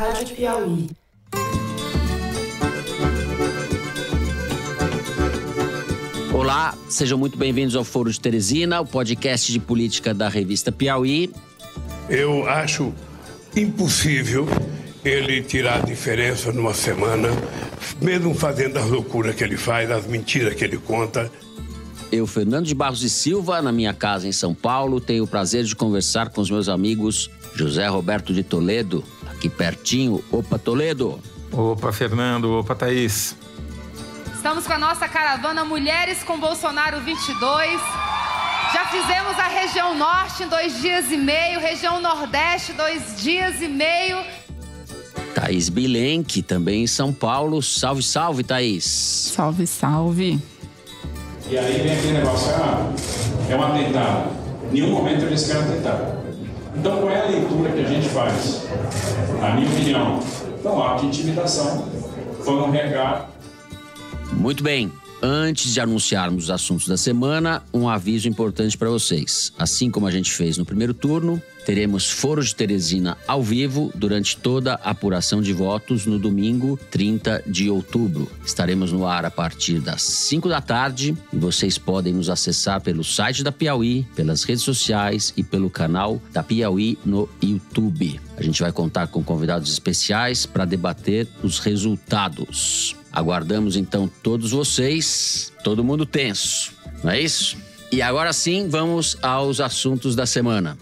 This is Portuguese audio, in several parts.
Rádio Piauí. Olá, sejam muito bem-vindos ao Foro de Teresina, o podcast de política da revista Piauí. Eu acho impossível ele tirar a diferença numa semana, mesmo fazendo as loucuras que ele faz, as mentiras que ele conta. Eu, Fernando de Barros e Silva, na minha casa em São Paulo, tenho o prazer de conversar com os meus amigos José Roberto de Toledo, aqui pertinho. Opa, Toledo! Opa, Fernando! Opa, Thaís! Estamos com a nossa caravana Mulheres com Bolsonaro 22. Já fizemos a região norte em dois dias e meio, região nordeste dois dias e meio. Thaís Bilenque, também em São Paulo. Salve, salve, Thaís. Salve, salve. E aí vem aquele negócio, ah, é um atentado. Em nenhum momento eles querem atentado. Então, qual é a leitura que a gente faz? Na minha opinião, não há de intimidação. um regar. Muito bem. Antes de anunciarmos os assuntos da semana, um aviso importante para vocês. Assim como a gente fez no primeiro turno, Teremos Foro de Teresina ao vivo durante toda a apuração de votos no domingo 30 de outubro. Estaremos no ar a partir das 5 da tarde e vocês podem nos acessar pelo site da Piauí, pelas redes sociais e pelo canal da Piauí no YouTube. A gente vai contar com convidados especiais para debater os resultados. Aguardamos então todos vocês, todo mundo tenso, não é isso? E agora sim, vamos aos assuntos da semana.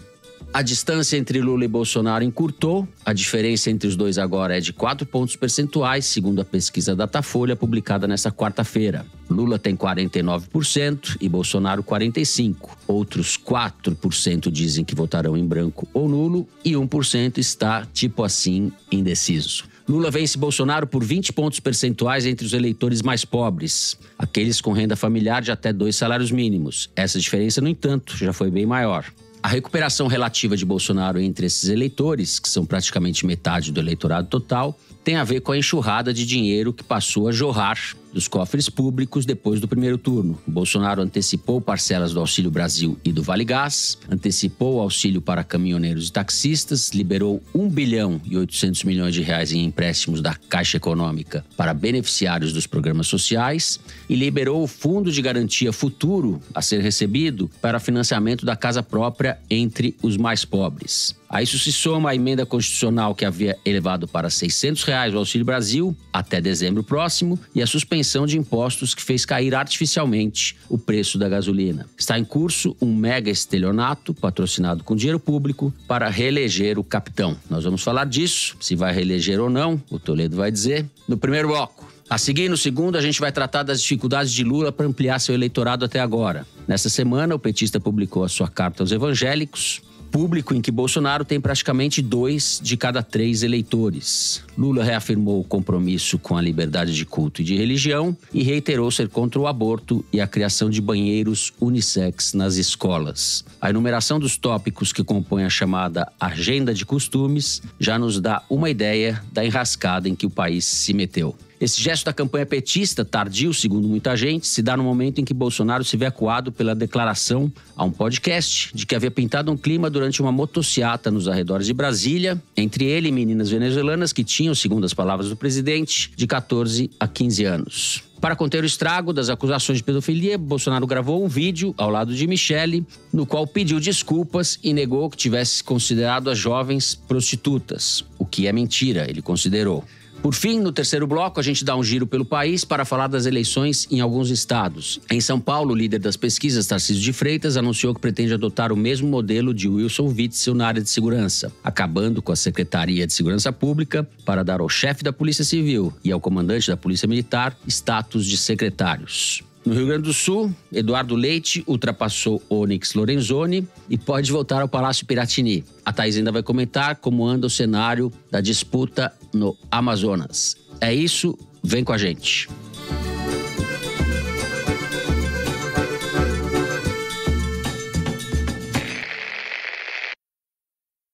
A distância entre Lula e Bolsonaro encurtou. A diferença entre os dois agora é de 4 pontos percentuais, segundo a pesquisa Datafolha publicada nesta quarta-feira. Lula tem 49% e Bolsonaro 45%. Outros 4% dizem que votarão em branco ou nulo e 1% está, tipo assim, indeciso. Lula vence Bolsonaro por 20 pontos percentuais entre os eleitores mais pobres, aqueles com renda familiar de até dois salários mínimos. Essa diferença, no entanto, já foi bem maior. A recuperação relativa de Bolsonaro entre esses eleitores, que são praticamente metade do eleitorado total, tem a ver com a enxurrada de dinheiro que passou a jorrar dos cofres públicos depois do primeiro turno. Bolsonaro antecipou parcelas do Auxílio Brasil e do Vale Gás, antecipou o auxílio para caminhoneiros e taxistas, liberou 1 bilhão e 800 milhões de reais em empréstimos da Caixa Econômica para beneficiários dos programas sociais e liberou o Fundo de Garantia Futuro a ser recebido para financiamento da casa própria entre os mais pobres. A isso se soma a emenda constitucional que havia elevado para R$ 600 reais o Auxílio Brasil até dezembro próximo e a suspensão de impostos que fez cair artificialmente o preço da gasolina. Está em curso um mega estelionato patrocinado com dinheiro público para reeleger o capitão. Nós vamos falar disso, se vai reeleger ou não, o Toledo vai dizer, no primeiro bloco. A seguir, no segundo, a gente vai tratar das dificuldades de Lula para ampliar seu eleitorado até agora. Nessa semana, o petista publicou a sua carta aos evangélicos, público em que Bolsonaro tem praticamente dois de cada três eleitores. Lula reafirmou o compromisso com a liberdade de culto e de religião e reiterou ser contra o aborto e a criação de banheiros unissex nas escolas. A enumeração dos tópicos que compõem a chamada Agenda de Costumes já nos dá uma ideia da enrascada em que o país se meteu. Esse gesto da campanha petista, tardio, segundo muita gente, se dá no momento em que Bolsonaro se vê acuado pela declaração a um podcast de que havia pintado um clima durante uma motociata nos arredores de Brasília, entre ele e meninas venezuelanas que tinham, segundo as palavras do presidente, de 14 a 15 anos. Para conter o estrago das acusações de pedofilia, Bolsonaro gravou um vídeo ao lado de Michele, no qual pediu desculpas e negou que tivesse considerado as jovens prostitutas, o que é mentira, ele considerou. Por fim, no terceiro bloco, a gente dá um giro pelo país para falar das eleições em alguns estados. Em São Paulo, o líder das pesquisas, Tarcísio de Freitas, anunciou que pretende adotar o mesmo modelo de Wilson Witzel na área de segurança, acabando com a Secretaria de Segurança Pública para dar ao chefe da Polícia Civil e ao comandante da Polícia Militar status de secretários. No Rio Grande do Sul, Eduardo Leite ultrapassou Onyx Lorenzoni e pode voltar ao Palácio Piratini. A Thais ainda vai comentar como anda o cenário da disputa no Amazonas. É isso, vem com a gente.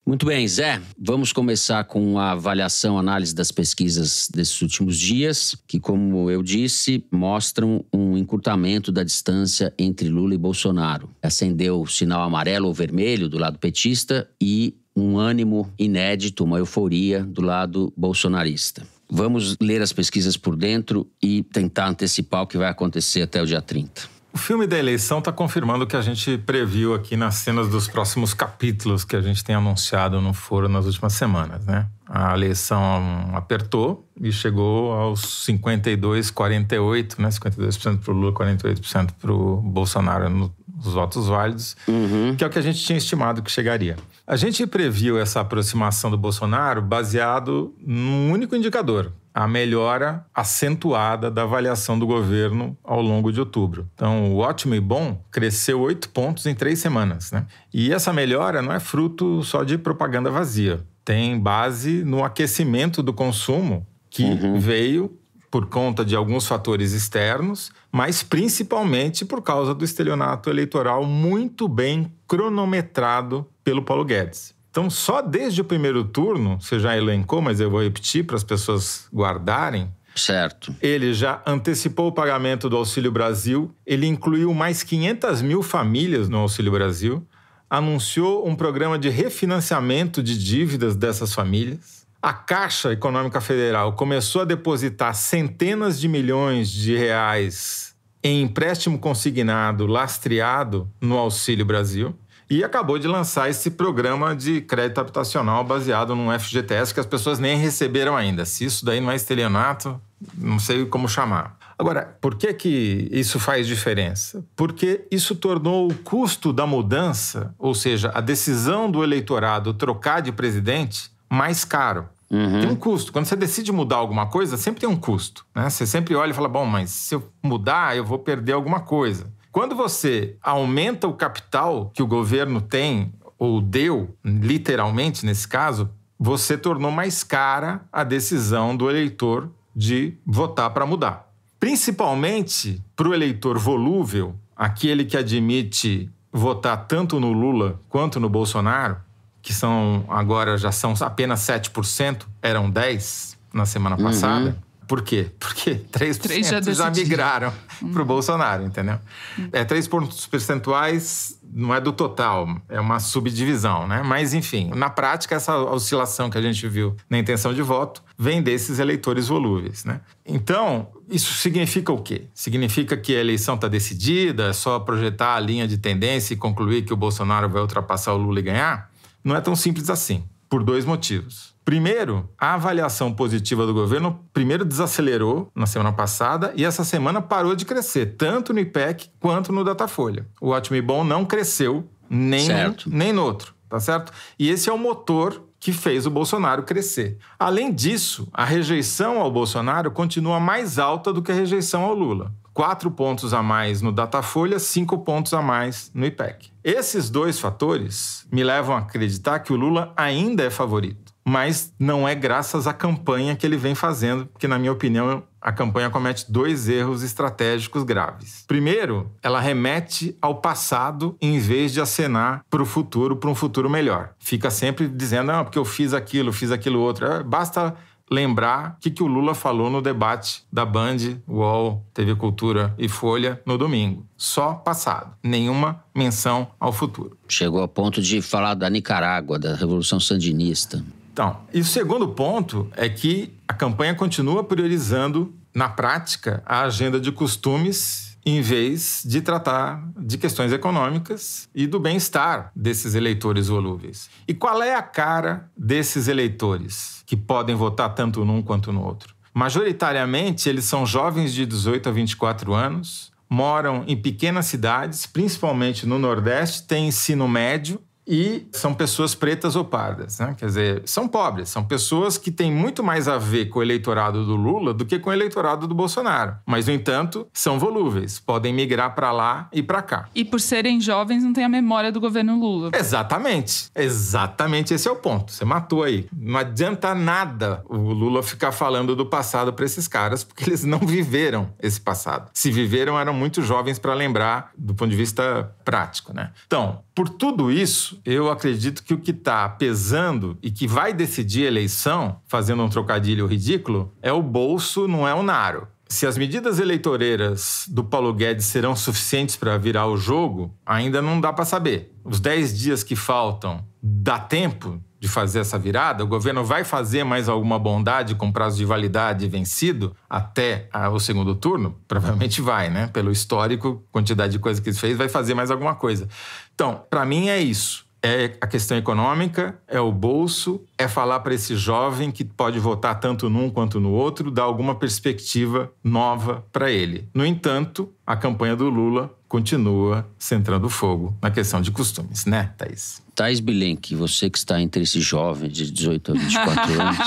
Muito bem, Zé. Vamos começar com a avaliação, análise das pesquisas desses últimos dias, que, como eu disse, mostram um encurtamento da distância entre Lula e Bolsonaro. Acendeu o sinal amarelo ou vermelho do lado petista e um ânimo inédito, uma euforia do lado bolsonarista. Vamos ler as pesquisas por dentro e tentar antecipar o que vai acontecer até o dia 30. O filme da eleição está confirmando o que a gente previu aqui nas cenas dos próximos capítulos que a gente tem anunciado no foro nas últimas semanas, né? A eleição apertou e chegou aos 52, 48, né? 52% para o Lula, 48% para o Bolsonaro no, os votos válidos, uhum. que é o que a gente tinha estimado que chegaria. A gente previu essa aproximação do Bolsonaro baseado num único indicador, a melhora acentuada da avaliação do governo ao longo de outubro. Então, o ótimo e bom cresceu oito pontos em três semanas. Né? E essa melhora não é fruto só de propaganda vazia. Tem base no aquecimento do consumo que uhum. veio por conta de alguns fatores externos, mas principalmente por causa do estelionato eleitoral muito bem cronometrado pelo Paulo Guedes. Então, só desde o primeiro turno, você já elencou, mas eu vou repetir para as pessoas guardarem. Certo. Ele já antecipou o pagamento do Auxílio Brasil, ele incluiu mais 500 mil famílias no Auxílio Brasil, anunciou um programa de refinanciamento de dívidas dessas famílias a Caixa Econômica Federal começou a depositar centenas de milhões de reais em empréstimo consignado lastreado no Auxílio Brasil e acabou de lançar esse programa de crédito habitacional baseado num FGTS que as pessoas nem receberam ainda. Se isso daí não é estelionato, não sei como chamar. Agora, por que, que isso faz diferença? Porque isso tornou o custo da mudança, ou seja, a decisão do eleitorado trocar de presidente, mais caro. Uhum. Tem um custo. Quando você decide mudar alguma coisa, sempre tem um custo. Né? Você sempre olha e fala: bom, mas se eu mudar, eu vou perder alguma coisa. Quando você aumenta o capital que o governo tem, ou deu, literalmente nesse caso, você tornou mais cara a decisão do eleitor de votar para mudar. Principalmente para o eleitor volúvel, aquele que admite votar tanto no Lula quanto no Bolsonaro, que são agora já são apenas 7%, eram 10% na semana uhum. passada. Uhum. Por quê? Porque 3%, 3 já, já migraram uhum. para o Bolsonaro, entendeu? Uhum. É, 3 pontos percentuais não é do total, é uma subdivisão, né? Mas, enfim, na prática, essa oscilação que a gente viu na intenção de voto vem desses eleitores volúveis, né? Então, isso significa o quê? Significa que a eleição está decidida, é só projetar a linha de tendência e concluir que o Bolsonaro vai ultrapassar o Lula e ganhar? não é tão simples assim, por dois motivos. Primeiro, a avaliação positiva do governo primeiro desacelerou na semana passada e essa semana parou de crescer, tanto no IPEC quanto no Datafolha. O ótimo e bom não cresceu nem certo. nem no outro, tá certo? E esse é o motor que fez o Bolsonaro crescer. Além disso, a rejeição ao Bolsonaro continua mais alta do que a rejeição ao Lula quatro pontos a mais no Datafolha, cinco pontos a mais no IPEC. Esses dois fatores me levam a acreditar que o Lula ainda é favorito, mas não é graças à campanha que ele vem fazendo, porque, na minha opinião, a campanha comete dois erros estratégicos graves. Primeiro, ela remete ao passado em vez de acenar para o futuro, para um futuro melhor. Fica sempre dizendo, não, ah, porque eu fiz aquilo, fiz aquilo outro. É, basta lembrar o que, que o Lula falou no debate da Band, UOL, TV Cultura e Folha no domingo. Só passado, nenhuma menção ao futuro. Chegou ao ponto de falar da Nicarágua, da Revolução Sandinista. Então, e o segundo ponto é que a campanha continua priorizando, na prática, a agenda de costumes em vez de tratar de questões econômicas e do bem-estar desses eleitores volúveis. E qual é a cara desses eleitores? que podem votar tanto num quanto no outro. Majoritariamente, eles são jovens de 18 a 24 anos, moram em pequenas cidades, principalmente no Nordeste, têm ensino médio e são pessoas pretas ou pardas, né? quer dizer, são pobres, são pessoas que têm muito mais a ver com o eleitorado do Lula do que com o eleitorado do Bolsonaro. Mas, no entanto, são volúveis, podem migrar para lá e para cá. E por serem jovens, não têm a memória do governo Lula. Exatamente, exatamente esse é o ponto. Você matou aí. Não adianta nada o Lula ficar falando do passado para esses caras, porque eles não viveram esse passado. Se viveram, eram muito jovens para lembrar do ponto de vista prático. Né? Então, por tudo isso, eu acredito que o que está pesando e que vai decidir a eleição, fazendo um trocadilho ridículo, é o bolso, não é o naro. Se as medidas eleitoreiras do Paulo Guedes serão suficientes para virar o jogo, ainda não dá para saber. Os 10 dias que faltam, dá tempo de fazer essa virada? O governo vai fazer mais alguma bondade com prazo de validade vencido até ah, o segundo turno? Provavelmente vai, né? Pelo histórico, quantidade de coisa que ele fez, vai fazer mais alguma coisa. Então, para mim é isso. É a questão econômica, é o bolso, é falar para esse jovem que pode votar tanto num quanto no outro, dar alguma perspectiva nova para ele. No entanto, a campanha do Lula continua centrando fogo na questão de costumes, né, Thaís? Thais Bilenque, você que está entre esses jovens de 18 a 24 anos,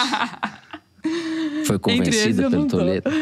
foi convencida pelo Toledo?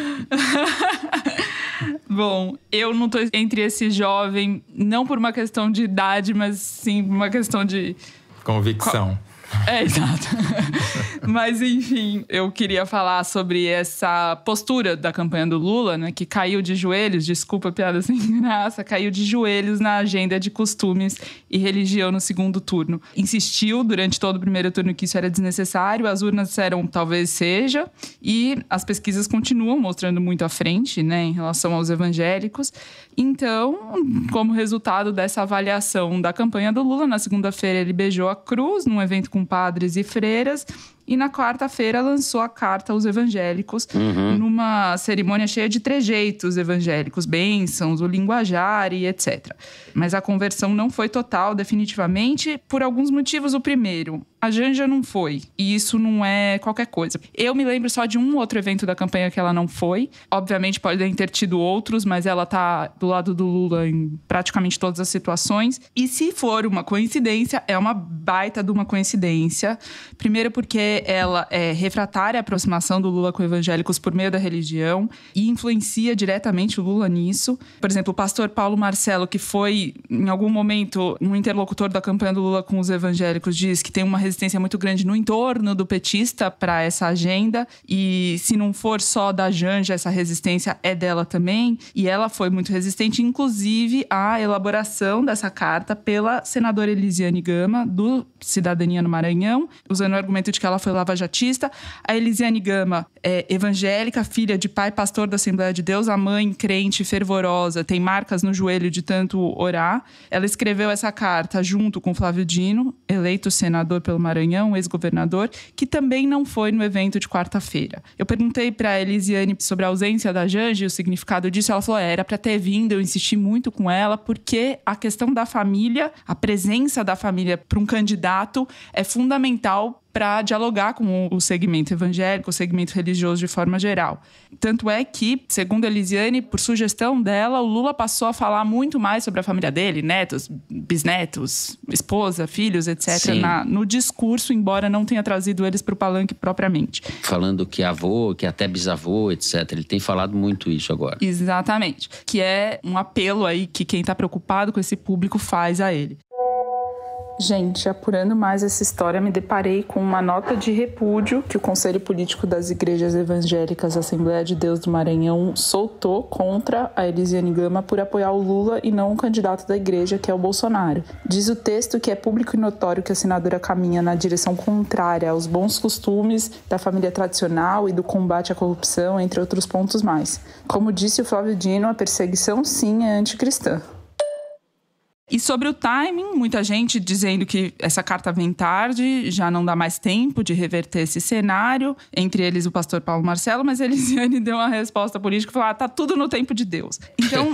Bom, eu não estou entre esse jovem, não por uma questão de idade, mas sim por uma questão de. Convicção. Co é, exato. Mas, enfim, eu queria falar sobre essa postura da campanha do Lula, né? Que caiu de joelhos, desculpa a piada sem graça, caiu de joelhos na agenda de costumes e religião no segundo turno. Insistiu durante todo o primeiro turno que isso era desnecessário, as urnas disseram talvez seja, e as pesquisas continuam mostrando muito à frente, né, em relação aos evangélicos. Então, como resultado dessa avaliação da campanha do Lula, na segunda-feira ele beijou a cruz num evento com padres e freiras e na quarta-feira lançou a carta aos evangélicos, uhum. numa cerimônia cheia de trejeitos evangélicos, bênçãos, o linguajar e etc. Mas a conversão não foi total, definitivamente, por alguns motivos. O primeiro, a Janja não foi. E isso não é qualquer coisa. Eu me lembro só de um outro evento da campanha que ela não foi. Obviamente podem ter tido outros, mas ela tá do lado do Lula em praticamente todas as situações. E se for uma coincidência, é uma baita de uma coincidência. Primeiro porque ela é refratária à aproximação do Lula com evangélicos por meio da religião e influencia diretamente o Lula nisso. Por exemplo, o pastor Paulo Marcelo, que foi em algum momento um interlocutor da campanha do Lula com os evangélicos, diz que tem uma resistência muito grande no entorno do petista para essa agenda. E se não for só da Janja, essa resistência é dela também. E ela foi muito resistente, inclusive, à elaboração dessa carta pela senadora Elisiane Gama, do Cidadania no Maranhão, usando o argumento de que ela foi lavajatista. A Elisiane Gama é evangélica, filha de pai pastor da Assembleia de Deus, a mãe crente fervorosa, tem marcas no joelho de tanto orar. Ela escreveu essa carta junto com Flávio Dino, eleito senador pelo Maranhão, ex-governador, que também não foi no evento de quarta-feira. Eu perguntei para a Elisiane sobre a ausência da Janja e o significado disso. Ela falou: é, era para ter vindo, eu insisti muito com ela, porque a questão da família, a presença da família para um candidato é fundamental para dialogar com o segmento evangélico, o segmento religioso de forma geral. Tanto é que, segundo Elisiane, por sugestão dela, o Lula passou a falar muito mais sobre a família dele, netos, bisnetos, esposa, filhos, etc., na, no discurso, embora não tenha trazido eles para o palanque propriamente. Falando que avô, que até bisavô, etc. Ele tem falado muito isso agora. Exatamente. Que é um apelo aí que quem está preocupado com esse público faz a ele. Gente, apurando mais essa história, me deparei com uma nota de repúdio que o Conselho Político das Igrejas Evangélicas Assembleia de Deus do Maranhão soltou contra a Elisiane Gama por apoiar o Lula e não o candidato da igreja, que é o Bolsonaro. Diz o texto que é público e notório que a senadora caminha na direção contrária aos bons costumes da família tradicional e do combate à corrupção, entre outros pontos mais. Como disse o Flávio Dino, a perseguição sim é anticristã. E sobre o timing, muita gente dizendo que essa carta vem tarde, já não dá mais tempo de reverter esse cenário, entre eles o pastor Paulo Marcelo, mas Elisiane deu uma resposta política e falou: ah, tá tudo no tempo de Deus. Então,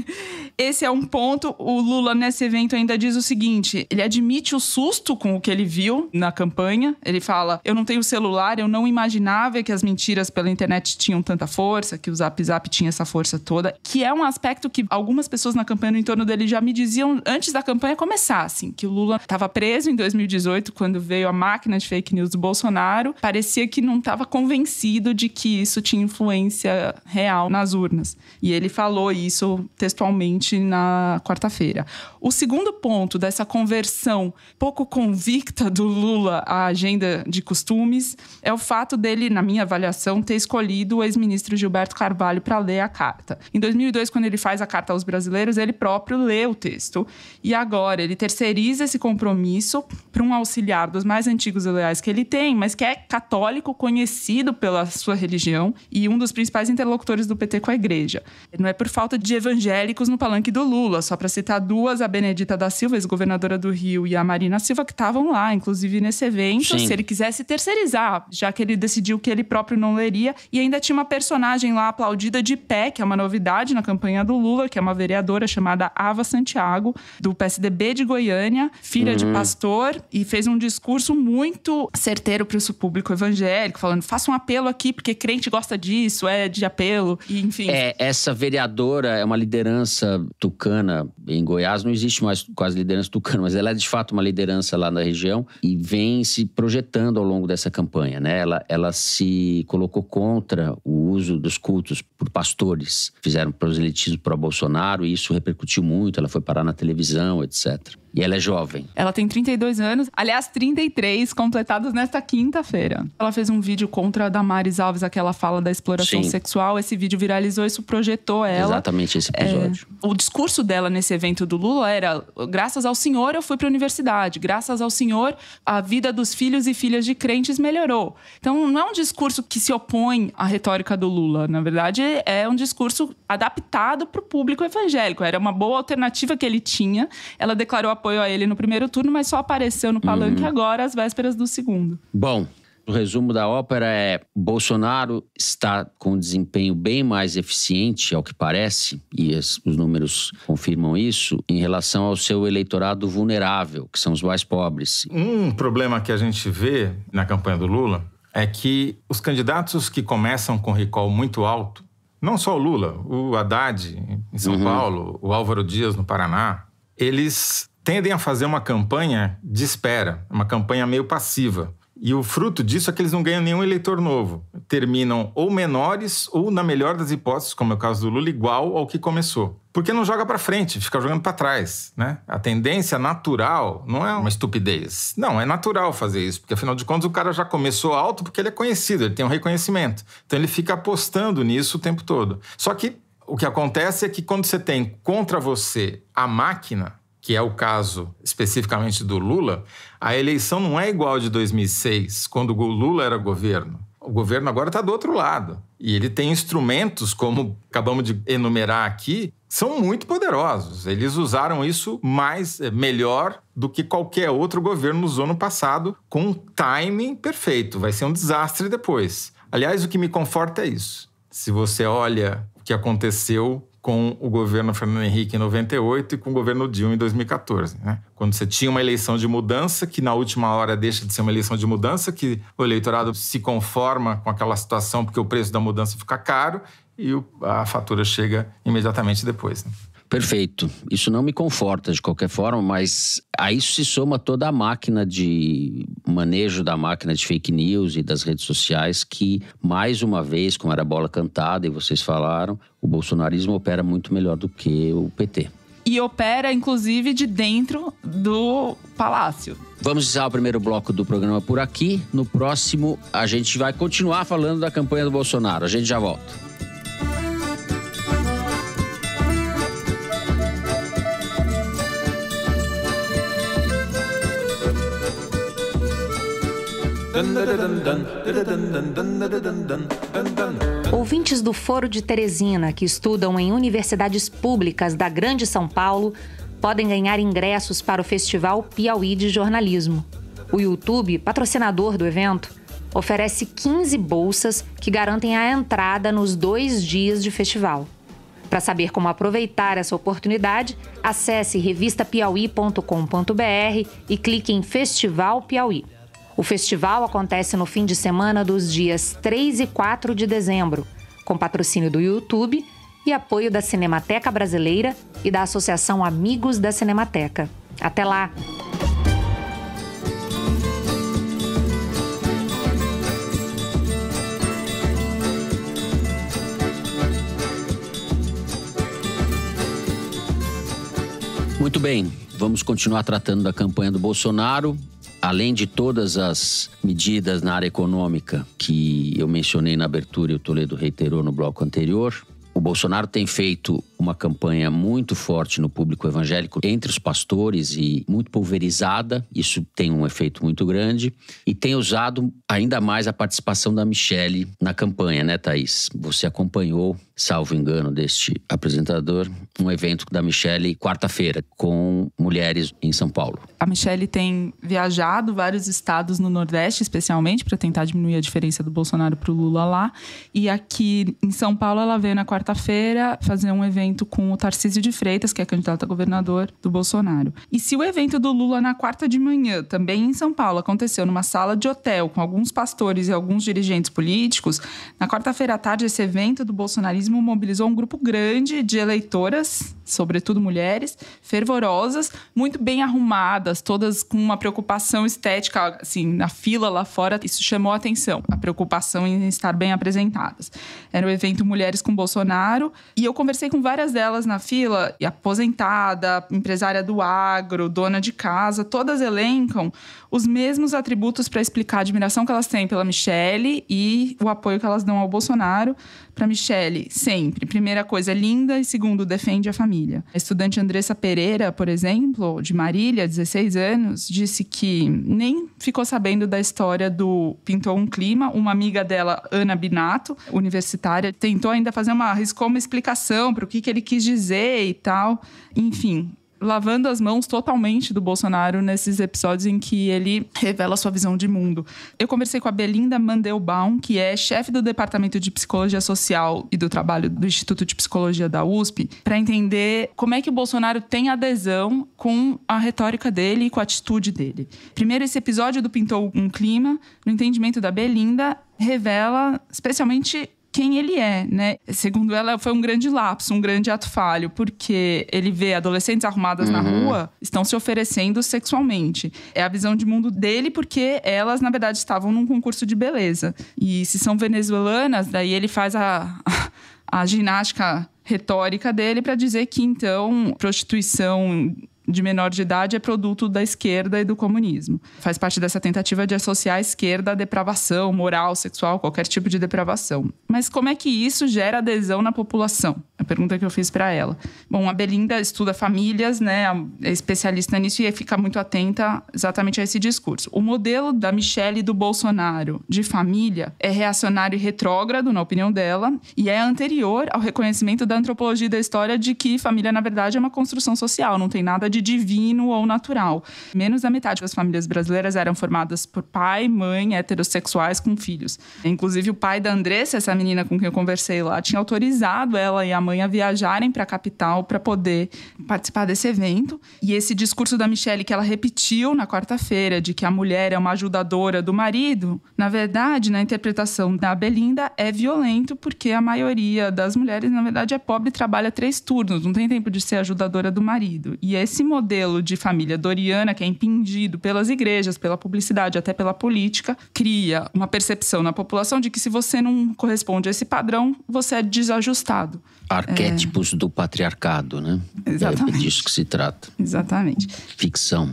esse é um ponto. O Lula, nesse evento, ainda diz o seguinte: ele admite o susto com o que ele viu na campanha. Ele fala: eu não tenho celular, eu não imaginava que as mentiras pela internet tinham tanta força, que o Zap Zap tinha essa força toda, que é um aspecto que algumas pessoas na campanha no entorno dele já me diziam antes da campanha começar, assim, que o Lula estava preso em 2018 quando veio a máquina de fake news do Bolsonaro, parecia que não estava convencido de que isso tinha influência real nas urnas. E ele falou isso textualmente na quarta-feira. O segundo ponto dessa conversão pouco convicta do Lula à agenda de costumes é o fato dele, na minha avaliação, ter escolhido o ex-ministro Gilberto Carvalho para ler a carta. Em 2002, quando ele faz a carta aos brasileiros, ele próprio lê o texto e agora ele terceiriza esse compromisso para um auxiliar dos mais antigos e leais que ele tem, mas que é católico, conhecido pela sua religião e um dos principais interlocutores do PT com a igreja. Não é por falta de evangélicos no palanque do Lula, só para citar duas, a Benedita da Silva, ex-governadora do Rio, e a Marina Silva, que estavam lá, inclusive nesse evento, Sim. se ele quisesse terceirizar, já que ele decidiu que ele próprio não leria. E ainda tinha uma personagem lá aplaudida de pé, que é uma novidade na campanha do Lula, que é uma vereadora chamada Ava Santiago, do PSDB de Goiânia, filha uhum. de pastor, e fez um discurso muito certeiro para o público evangélico, falando: faça um apelo aqui, porque crente gosta disso, é de apelo, e enfim. É, essa vereadora é uma liderança tucana em Goiás, não existe mais quase liderança tucana, mas ela é de fato uma liderança lá na região e vem se projetando ao longo dessa campanha, né? Ela, ela se colocou contra o uso dos cultos por pastores, fizeram proselitismo para Bolsonaro e isso repercutiu muito, ela foi parar na televisão, etc. E ela é jovem. Ela tem 32 anos, aliás, 33, completados nesta quinta-feira. Ela fez um vídeo contra a Damares Alves, aquela fala da exploração Sim. sexual. Esse vídeo viralizou, isso projetou ela. Exatamente esse episódio. É, o discurso dela nesse evento do Lula era: graças ao senhor eu fui para a universidade, graças ao senhor a vida dos filhos e filhas de crentes melhorou. Então não é um discurso que se opõe à retórica do Lula. Na verdade, é um discurso adaptado para o público evangélico. Era uma boa alternativa que ele tinha. Ela declarou apoio a ele no primeiro turno, mas só apareceu no palanque uhum. agora, às vésperas do segundo. Bom, o resumo da ópera é: Bolsonaro está com um desempenho bem mais eficiente, ao que parece, e os números confirmam isso, em relação ao seu eleitorado vulnerável, que são os mais pobres. Um problema que a gente vê na campanha do Lula é que os candidatos que começam com recall muito alto, não só o Lula, o Haddad em São uhum. Paulo, o Álvaro Dias no Paraná, eles tendem a fazer uma campanha de espera, uma campanha meio passiva. E o fruto disso é que eles não ganham nenhum eleitor novo. Terminam ou menores ou, na melhor das hipóteses, como é o caso do Lula, igual ao que começou. Porque não joga para frente, fica jogando para trás, né? A tendência natural não é uma estupidez. Não, é natural fazer isso, porque afinal de contas o cara já começou alto porque ele é conhecido, ele tem um reconhecimento. Então ele fica apostando nisso o tempo todo. Só que o que acontece é que quando você tem contra você a máquina, que é o caso especificamente do Lula, a eleição não é igual de 2006, quando o Lula era governo. O governo agora está do outro lado. E ele tem instrumentos, como acabamos de enumerar aqui, são muito poderosos. Eles usaram isso mais eh, melhor do que qualquer outro governo usou no passado, com um timing perfeito. Vai ser um desastre depois. Aliás, o que me conforta é isso. Se você olha o que aconteceu com o governo Fernando Henrique em 98 e com o governo Dilma em 2014, né? Quando você tinha uma eleição de mudança que na última hora deixa de ser uma eleição de mudança, que o eleitorado se conforma com aquela situação porque o preço da mudança fica caro e a fatura chega imediatamente depois. Né? Perfeito. Isso não me conforta de qualquer forma, mas a isso se soma toda a máquina de manejo da máquina de fake news e das redes sociais que, mais uma vez, como era bola cantada e vocês falaram, o bolsonarismo opera muito melhor do que o PT. E opera, inclusive, de dentro do palácio. Vamos encerrar o primeiro bloco do programa por aqui. No próximo, a gente vai continuar falando da campanha do Bolsonaro. A gente já volta. Ouvintes do Foro de Teresina, que estudam em universidades públicas da Grande São Paulo, podem ganhar ingressos para o Festival Piauí de Jornalismo. O YouTube, patrocinador do evento, oferece 15 bolsas que garantem a entrada nos dois dias de festival. Para saber como aproveitar essa oportunidade, acesse revistapiauí.com.br e clique em Festival Piauí. O festival acontece no fim de semana dos dias 3 e 4 de dezembro, com patrocínio do YouTube e apoio da Cinemateca Brasileira e da Associação Amigos da Cinemateca. Até lá! Muito bem, vamos continuar tratando da campanha do Bolsonaro além de todas as medidas na área econômica que eu mencionei na abertura e o Toledo reiterou no bloco anterior, o Bolsonaro tem feito uma campanha muito forte no público evangélico entre os pastores e muito pulverizada. Isso tem um efeito muito grande. E tem usado ainda mais a participação da Michelle na campanha, né, Thaís? Você acompanhou salvo engano, deste apresentador, um evento da Michelle quarta-feira com mulheres em São Paulo. A Michelle tem viajado vários estados no Nordeste, especialmente para tentar diminuir a diferença do Bolsonaro para o Lula lá. E aqui em São Paulo ela veio na quarta-feira fazer um evento com o Tarcísio de Freitas, que é candidato a governador do Bolsonaro. E se o evento do Lula na quarta de manhã, também em São Paulo, aconteceu numa sala de hotel com alguns pastores e alguns dirigentes políticos, na quarta-feira à tarde esse evento do Bolsonaro mobilizou um grupo grande de eleitoras, sobretudo mulheres, fervorosas, muito bem arrumadas, todas com uma preocupação estética, assim, na fila lá fora, isso chamou a atenção, a preocupação em estar bem apresentadas. Era o evento Mulheres com Bolsonaro, e eu conversei com várias delas na fila, aposentada, empresária do agro, dona de casa, todas elencam os mesmos atributos para explicar a admiração que elas têm pela Michelle e o apoio que elas dão ao Bolsonaro para Michele, sempre. Primeira coisa é linda e segundo, defende a família. A estudante Andressa Pereira, por exemplo, de Marília, 16 anos, disse que nem ficou sabendo da história do Pintou um Clima. Uma amiga dela, Ana Binato, universitária, tentou ainda fazer uma, arriscou uma explicação para o que, que ele quis dizer e tal. Enfim, lavando as mãos totalmente do Bolsonaro nesses episódios em que ele revela sua visão de mundo. Eu conversei com a Belinda Mandelbaum, que é chefe do Departamento de Psicologia Social e do Trabalho do Instituto de Psicologia da USP, para entender como é que o Bolsonaro tem adesão com a retórica dele e com a atitude dele. Primeiro, esse episódio do Pintou um Clima, no entendimento da Belinda, revela especialmente quem ele é, né? Segundo ela, foi um grande lapso, um grande ato falho, porque ele vê adolescentes arrumadas uhum. na rua estão se oferecendo sexualmente. É a visão de mundo dele, porque elas, na verdade, estavam num concurso de beleza. E se são venezuelanas, daí ele faz a, a, a ginástica retórica dele para dizer que então prostituição de menor de idade é produto da esquerda e do comunismo. Faz parte dessa tentativa de associar a esquerda à depravação moral, sexual, qualquer tipo de depravação. Mas como é que isso gera adesão na população? A pergunta que eu fiz para ela. Bom, a Belinda estuda famílias, né? É especialista nisso e fica muito atenta exatamente a esse discurso. O modelo da Michelle e do Bolsonaro de família é reacionário e retrógrado, na opinião dela, e é anterior ao reconhecimento da antropologia e da história de que família, na verdade, é uma construção social, não tem nada de divino ou natural. Menos da metade das famílias brasileiras eram formadas por pai, mãe, heterossexuais com filhos. Inclusive, o pai da Andressa, essa menina com quem eu conversei lá, tinha autorizado ela e a mãe Alemanha viajarem para a capital para poder participar desse evento. E esse discurso da Michelle que ela repetiu na quarta-feira de que a mulher é uma ajudadora do marido, na verdade, na interpretação da Belinda, é violento porque a maioria das mulheres, na verdade, é pobre e trabalha três turnos, não tem tempo de ser ajudadora do marido. E esse modelo de família doriana, que é impingido pelas igrejas, pela publicidade, até pela política, cria uma percepção na população de que se você não corresponde a esse padrão, você é desajustado. É. arquétipos é... do patriarcado, né? Exatamente. É disso que se trata. Exatamente. Ficção.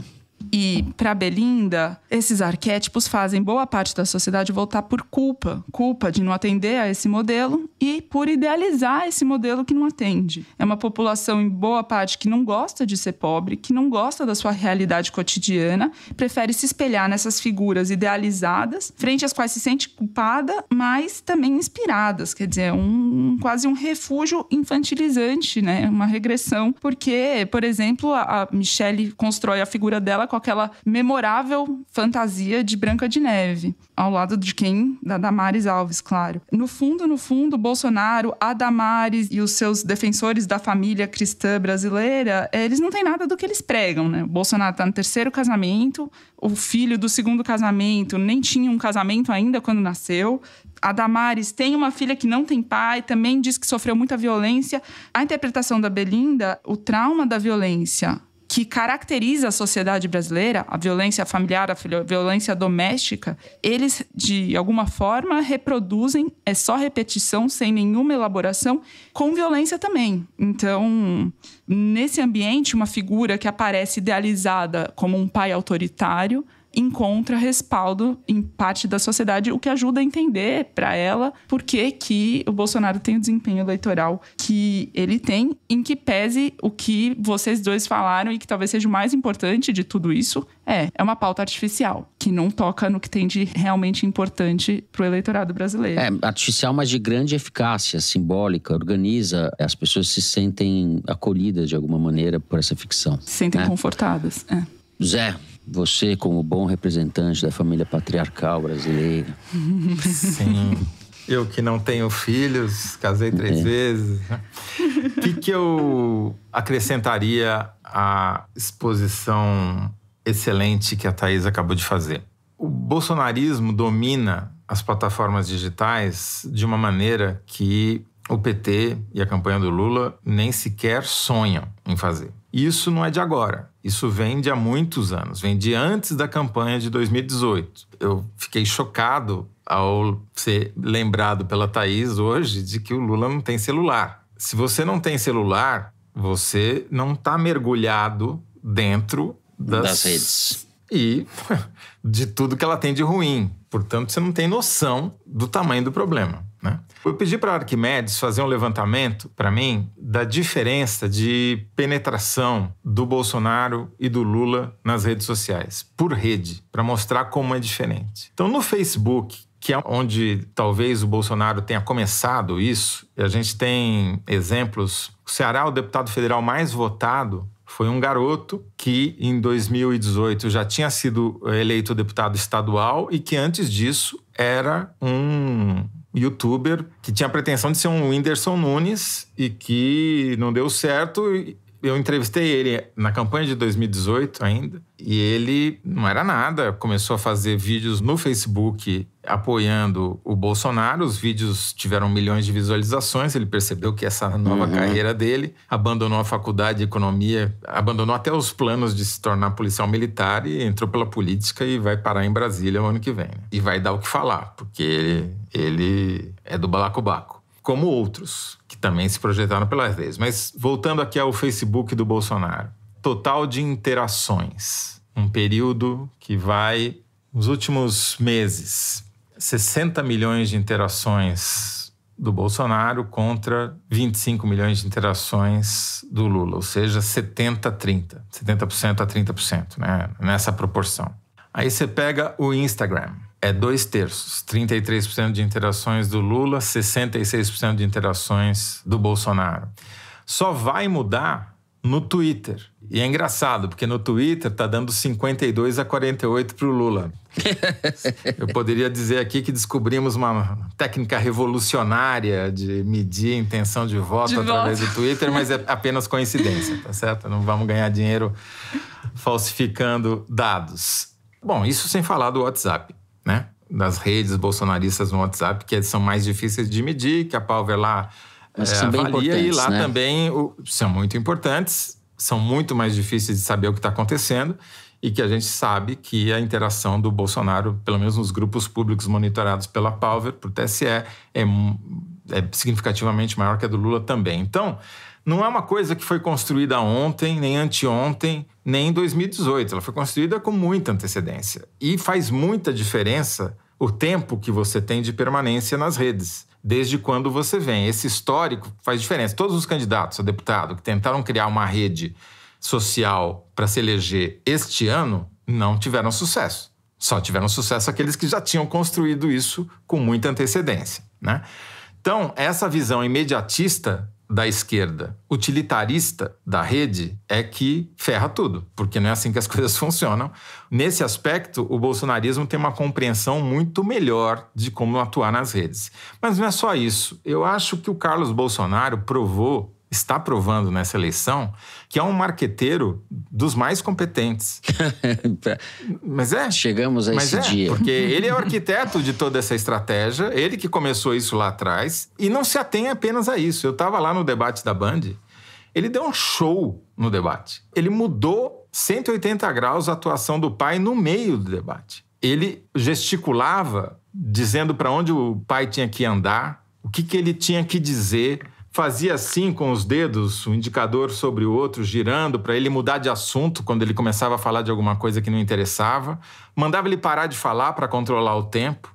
E para Belinda, esses arquétipos fazem boa parte da sociedade voltar por culpa, culpa de não atender a esse modelo e por idealizar esse modelo que não atende. É uma população em boa parte que não gosta de ser pobre, que não gosta da sua realidade cotidiana, prefere se espelhar nessas figuras idealizadas, frente às quais se sente culpada, mas também inspiradas, quer dizer, um, quase um refúgio infantilizante, né? Uma regressão, porque, por exemplo, a, a Michelle constrói a figura dela com a aquela memorável fantasia de Branca de Neve, ao lado de quem? Da Damares Alves, claro. No fundo, no fundo, Bolsonaro, a Damares e os seus defensores da família cristã brasileira, eles não têm nada do que eles pregam, né? O Bolsonaro está no terceiro casamento, o filho do segundo casamento nem tinha um casamento ainda quando nasceu. A Damares tem uma filha que não tem pai, também diz que sofreu muita violência. A interpretação da Belinda, o trauma da violência, que caracteriza a sociedade brasileira, a violência familiar, a violência doméstica, eles de alguma forma reproduzem, é só repetição, sem nenhuma elaboração, com violência também. Então, nesse ambiente, uma figura que aparece idealizada como um pai autoritário encontra respaldo em parte da sociedade, o que ajuda a entender para ela por que, que o Bolsonaro tem o desempenho eleitoral que ele tem, em que pese o que vocês dois falaram e que talvez seja o mais importante de tudo isso, é, é uma pauta artificial, que não toca no que tem de realmente importante para o eleitorado brasileiro. É artificial, mas de grande eficácia simbólica, organiza, as pessoas se sentem acolhidas de alguma maneira por essa ficção. Se sentem né? confortadas, é. Zé, você, como bom representante da família patriarcal brasileira. Sim. Eu que não tenho filhos, casei três é. vezes. O né? que, que eu acrescentaria à exposição excelente que a Thaís acabou de fazer? O bolsonarismo domina as plataformas digitais de uma maneira que o PT e a campanha do Lula nem sequer sonham em fazer. Isso não é de agora, isso vem de há muitos anos, vem de antes da campanha de 2018. Eu fiquei chocado ao ser lembrado pela Thaís hoje de que o Lula não tem celular. Se você não tem celular, você não está mergulhado dentro das, das redes e de tudo que ela tem de ruim. Portanto, você não tem noção do tamanho do problema. Né? Eu pedi para Arquimedes fazer um levantamento para mim da diferença de penetração do Bolsonaro e do Lula nas redes sociais, por rede, para mostrar como é diferente. Então, no Facebook, que é onde talvez o Bolsonaro tenha começado isso, e a gente tem exemplos. O Ceará é o deputado federal mais votado foi um garoto que em 2018 já tinha sido eh, eleito deputado estadual e que antes disso era um youtuber que tinha a pretensão de ser um Whindersson Nunes e que não deu certo. Eu entrevistei ele na campanha de 2018 ainda e ele não era nada. Começou a fazer vídeos no Facebook apoiando o Bolsonaro. Os vídeos tiveram milhões de visualizações. Ele percebeu que essa nova uhum. carreira dele abandonou a faculdade de economia, abandonou até os planos de se tornar policial militar e entrou pela política e vai parar em Brasília o ano que vem. Né? E vai dar o que falar, porque ele, ele é do balacobaco. Como outros que também se projetaram pelas redes. Mas voltando aqui ao Facebook do Bolsonaro. Total de interações. Um período que vai nos últimos meses 60 milhões de interações do Bolsonaro contra 25 milhões de interações do Lula, ou seja, 70 a 30, 70% a 30%, né? nessa proporção. Aí você pega o Instagram, é dois terços, 33% de interações do Lula, 66% de interações do Bolsonaro. Só vai mudar no Twitter. E é engraçado, porque no Twitter tá dando 52 a 48 o Lula. Eu poderia dizer aqui que descobrimos uma técnica revolucionária de medir intenção de voto de através voto. do Twitter, mas é apenas coincidência, tá certo? Não vamos ganhar dinheiro falsificando dados. Bom, isso sem falar do WhatsApp, né? Das redes bolsonaristas no WhatsApp, que são mais difíceis de medir, que a Power lá mas é, são bem importantes, e lá né? também o, são muito importantes, são muito mais difíceis de saber o que está acontecendo e que a gente sabe que a interação do Bolsonaro, pelo menos nos grupos públicos monitorados pela Power, para o TSE, é, é significativamente maior que a do Lula também. Então, não é uma coisa que foi construída ontem, nem anteontem, nem em 2018. Ela foi construída com muita antecedência. E faz muita diferença o tempo que você tem de permanência nas redes desde quando você vem. Esse histórico faz diferença. Todos os candidatos a deputado que tentaram criar uma rede social para se eleger este ano não tiveram sucesso. Só tiveram sucesso aqueles que já tinham construído isso com muita antecedência. Né? Então, essa visão imediatista da esquerda utilitarista da rede é que ferra tudo, porque não é assim que as coisas funcionam. Nesse aspecto, o bolsonarismo tem uma compreensão muito melhor de como atuar nas redes. Mas não é só isso. Eu acho que o Carlos Bolsonaro provou está provando nessa eleição que é um marqueteiro dos mais competentes. mas é. Chegamos a esse é, dia. Porque ele é o arquiteto de toda essa estratégia, ele que começou isso lá atrás, e não se atém apenas a isso. Eu estava lá no debate da Band, ele deu um show no debate. Ele mudou 180 graus a atuação do pai no meio do debate. Ele gesticulava dizendo para onde o pai tinha que andar, o que, que ele tinha que dizer fazia assim com os dedos, um indicador sobre o outro, girando para ele mudar de assunto quando ele começava a falar de alguma coisa que não interessava, mandava ele parar de falar para controlar o tempo.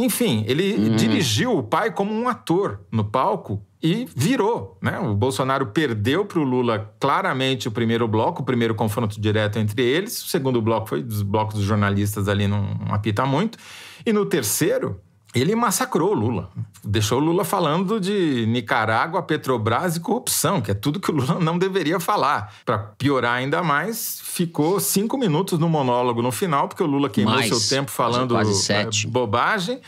Enfim, ele uhum. dirigiu o pai como um ator no palco e virou. Né? O Bolsonaro perdeu para o Lula claramente o primeiro bloco, o primeiro confronto direto entre eles. O segundo bloco foi dos blocos dos jornalistas ali, não, não apita muito. E no terceiro, ele massacrou o Lula. Deixou o Lula falando de Nicarágua, Petrobras e corrupção, que é tudo que o Lula não deveria falar. Para piorar ainda mais, ficou cinco minutos no monólogo no final, porque o Lula queimou mais, seu tempo falando é, bobagem.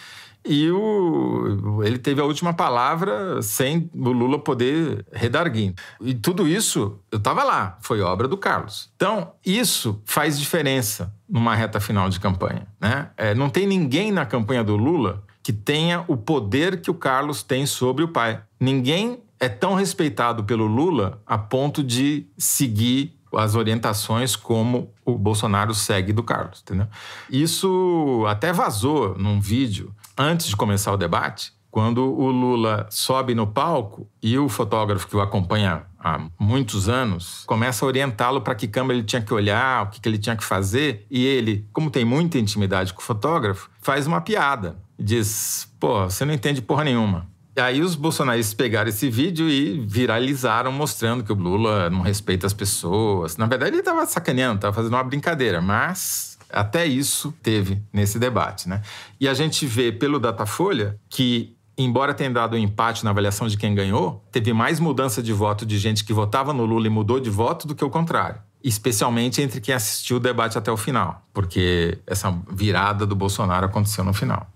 E o, ele teve a última palavra sem o Lula poder redarguir. E tudo isso, eu estava lá, foi obra do Carlos. Então, isso faz diferença numa reta final de campanha. Né? É, não tem ninguém na campanha do Lula que tenha o poder que o Carlos tem sobre o pai. Ninguém é tão respeitado pelo Lula a ponto de seguir as orientações como o Bolsonaro segue do Carlos, entendeu? Isso até vazou num vídeo antes de começar o debate, quando o Lula sobe no palco e o fotógrafo que o acompanha há muitos anos começa a orientá-lo para que câmera ele tinha que olhar, o que, que ele tinha que fazer, e ele, como tem muita intimidade com o fotógrafo, faz uma piada diz: pô, você não entende porra nenhuma. E aí os bolsonaristas pegaram esse vídeo e viralizaram mostrando que o Lula não respeita as pessoas. Na verdade, ele estava sacaneando, estava fazendo uma brincadeira, mas até isso teve nesse debate, né? E a gente vê pelo Datafolha que embora tenha dado um empate na avaliação de quem ganhou, teve mais mudança de voto de gente que votava no Lula e mudou de voto do que o contrário. Especialmente entre quem assistiu o debate até o final, porque essa virada do Bolsonaro aconteceu no final.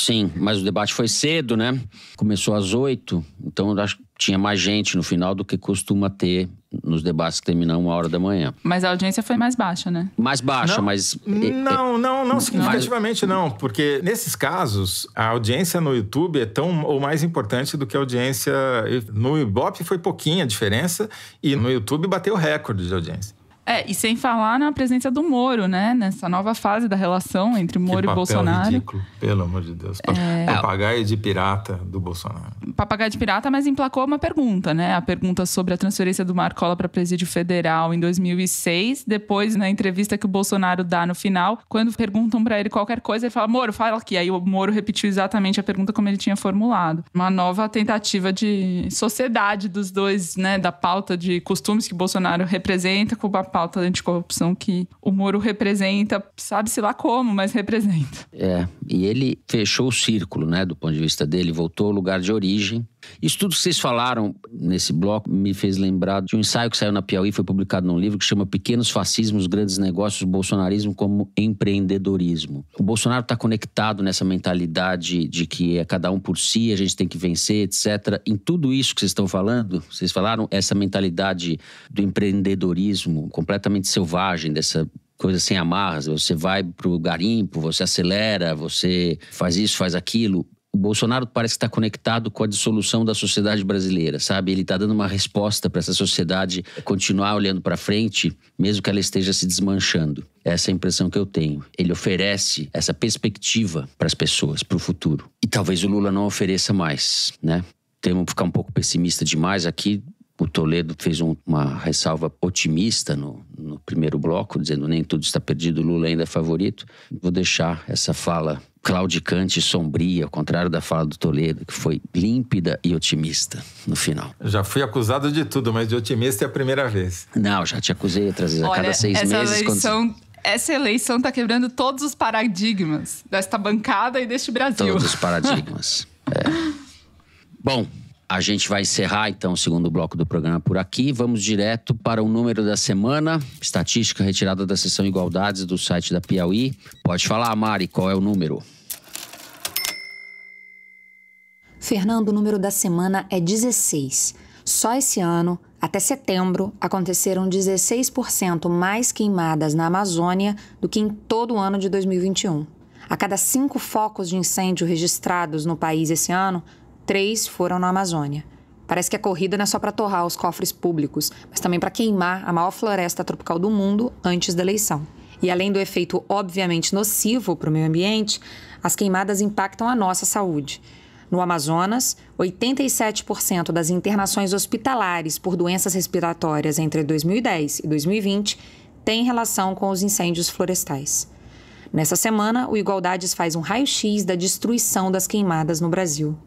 Sim, mas o debate foi cedo, né? Começou às oito, então acho que tinha mais gente no final do que costuma ter nos debates que terminam uma hora da manhã. Mas a audiência foi mais baixa, né? Mais baixa, não, mas. Não, não, não significativamente não, porque nesses casos, a audiência no YouTube é tão ou mais importante do que a audiência. No Ibope foi pouquinha a diferença, e no YouTube bateu o recorde de audiência. É, e sem falar na presença do Moro, né? Nessa nova fase da relação entre Moro que e Bolsonaro. Ridículo, pelo amor de Deus. É... Papagaio de pirata do Bolsonaro. Papagaio de pirata, mas emplacou uma pergunta, né? A pergunta sobre a transferência do Marcola para presídio federal em 2006. Depois, na entrevista que o Bolsonaro dá no final, quando perguntam para ele qualquer coisa, ele fala: Moro, fala aqui. Aí o Moro repetiu exatamente a pergunta como ele tinha formulado. Uma nova tentativa de sociedade dos dois, né? Da pauta de costumes que Bolsonaro representa com o pauta pauta da anticorrupção que o Moro representa, sabe-se lá como, mas representa. É, e ele fechou o círculo, né, do ponto de vista dele, voltou ao lugar de origem, isso tudo que vocês falaram nesse bloco me fez lembrar de um ensaio que saiu na Piauí, foi publicado num livro que chama Pequenos Fascismos, Grandes Negócios, Bolsonarismo como Empreendedorismo. O Bolsonaro está conectado nessa mentalidade de que é cada um por si, a gente tem que vencer, etc. Em tudo isso que vocês estão falando, vocês falaram essa mentalidade do empreendedorismo completamente selvagem, dessa coisa sem amarras. Você vai pro garimpo, você acelera, você faz isso, faz aquilo o Bolsonaro parece que está conectado com a dissolução da sociedade brasileira, sabe? Ele está dando uma resposta para essa sociedade continuar olhando para frente, mesmo que ela esteja se desmanchando. Essa é a impressão que eu tenho. Ele oferece essa perspectiva para as pessoas, para o futuro. E talvez o Lula não ofereça mais, né? Temo ficar um pouco pessimista demais aqui. O Toledo fez um, uma ressalva otimista no, no primeiro bloco, dizendo nem tudo está perdido, Lula ainda é favorito. Vou deixar essa fala claudicante, sombria, ao contrário da fala do Toledo, que foi límpida e otimista no final. Já fui acusado de tudo, mas de otimista é a primeira vez. Não, já te acusei outras vezes. Olha, a cada seis essa meses. Eleição, quando... Essa eleição está quebrando todos os paradigmas desta bancada e deste Brasil. Todos os paradigmas. é. Bom, a gente vai encerrar então o segundo bloco do programa por aqui. Vamos direto para o número da semana, estatística retirada da seção Igualdades do site da Piauí. Pode falar, Mari, qual é o número? Fernando, o número da semana é 16. Só esse ano, até setembro, aconteceram 16% mais queimadas na Amazônia do que em todo o ano de 2021. A cada cinco focos de incêndio registrados no país esse ano, três foram na Amazônia. Parece que a corrida não é só para torrar os cofres públicos, mas também para queimar a maior floresta tropical do mundo antes da eleição. E além do efeito obviamente nocivo para o meio ambiente, as queimadas impactam a nossa saúde. No Amazonas, 87% das internações hospitalares por doenças respiratórias entre 2010 e 2020 têm relação com os incêndios florestais. Nessa semana, o Igualdades faz um raio-x da destruição das queimadas no Brasil.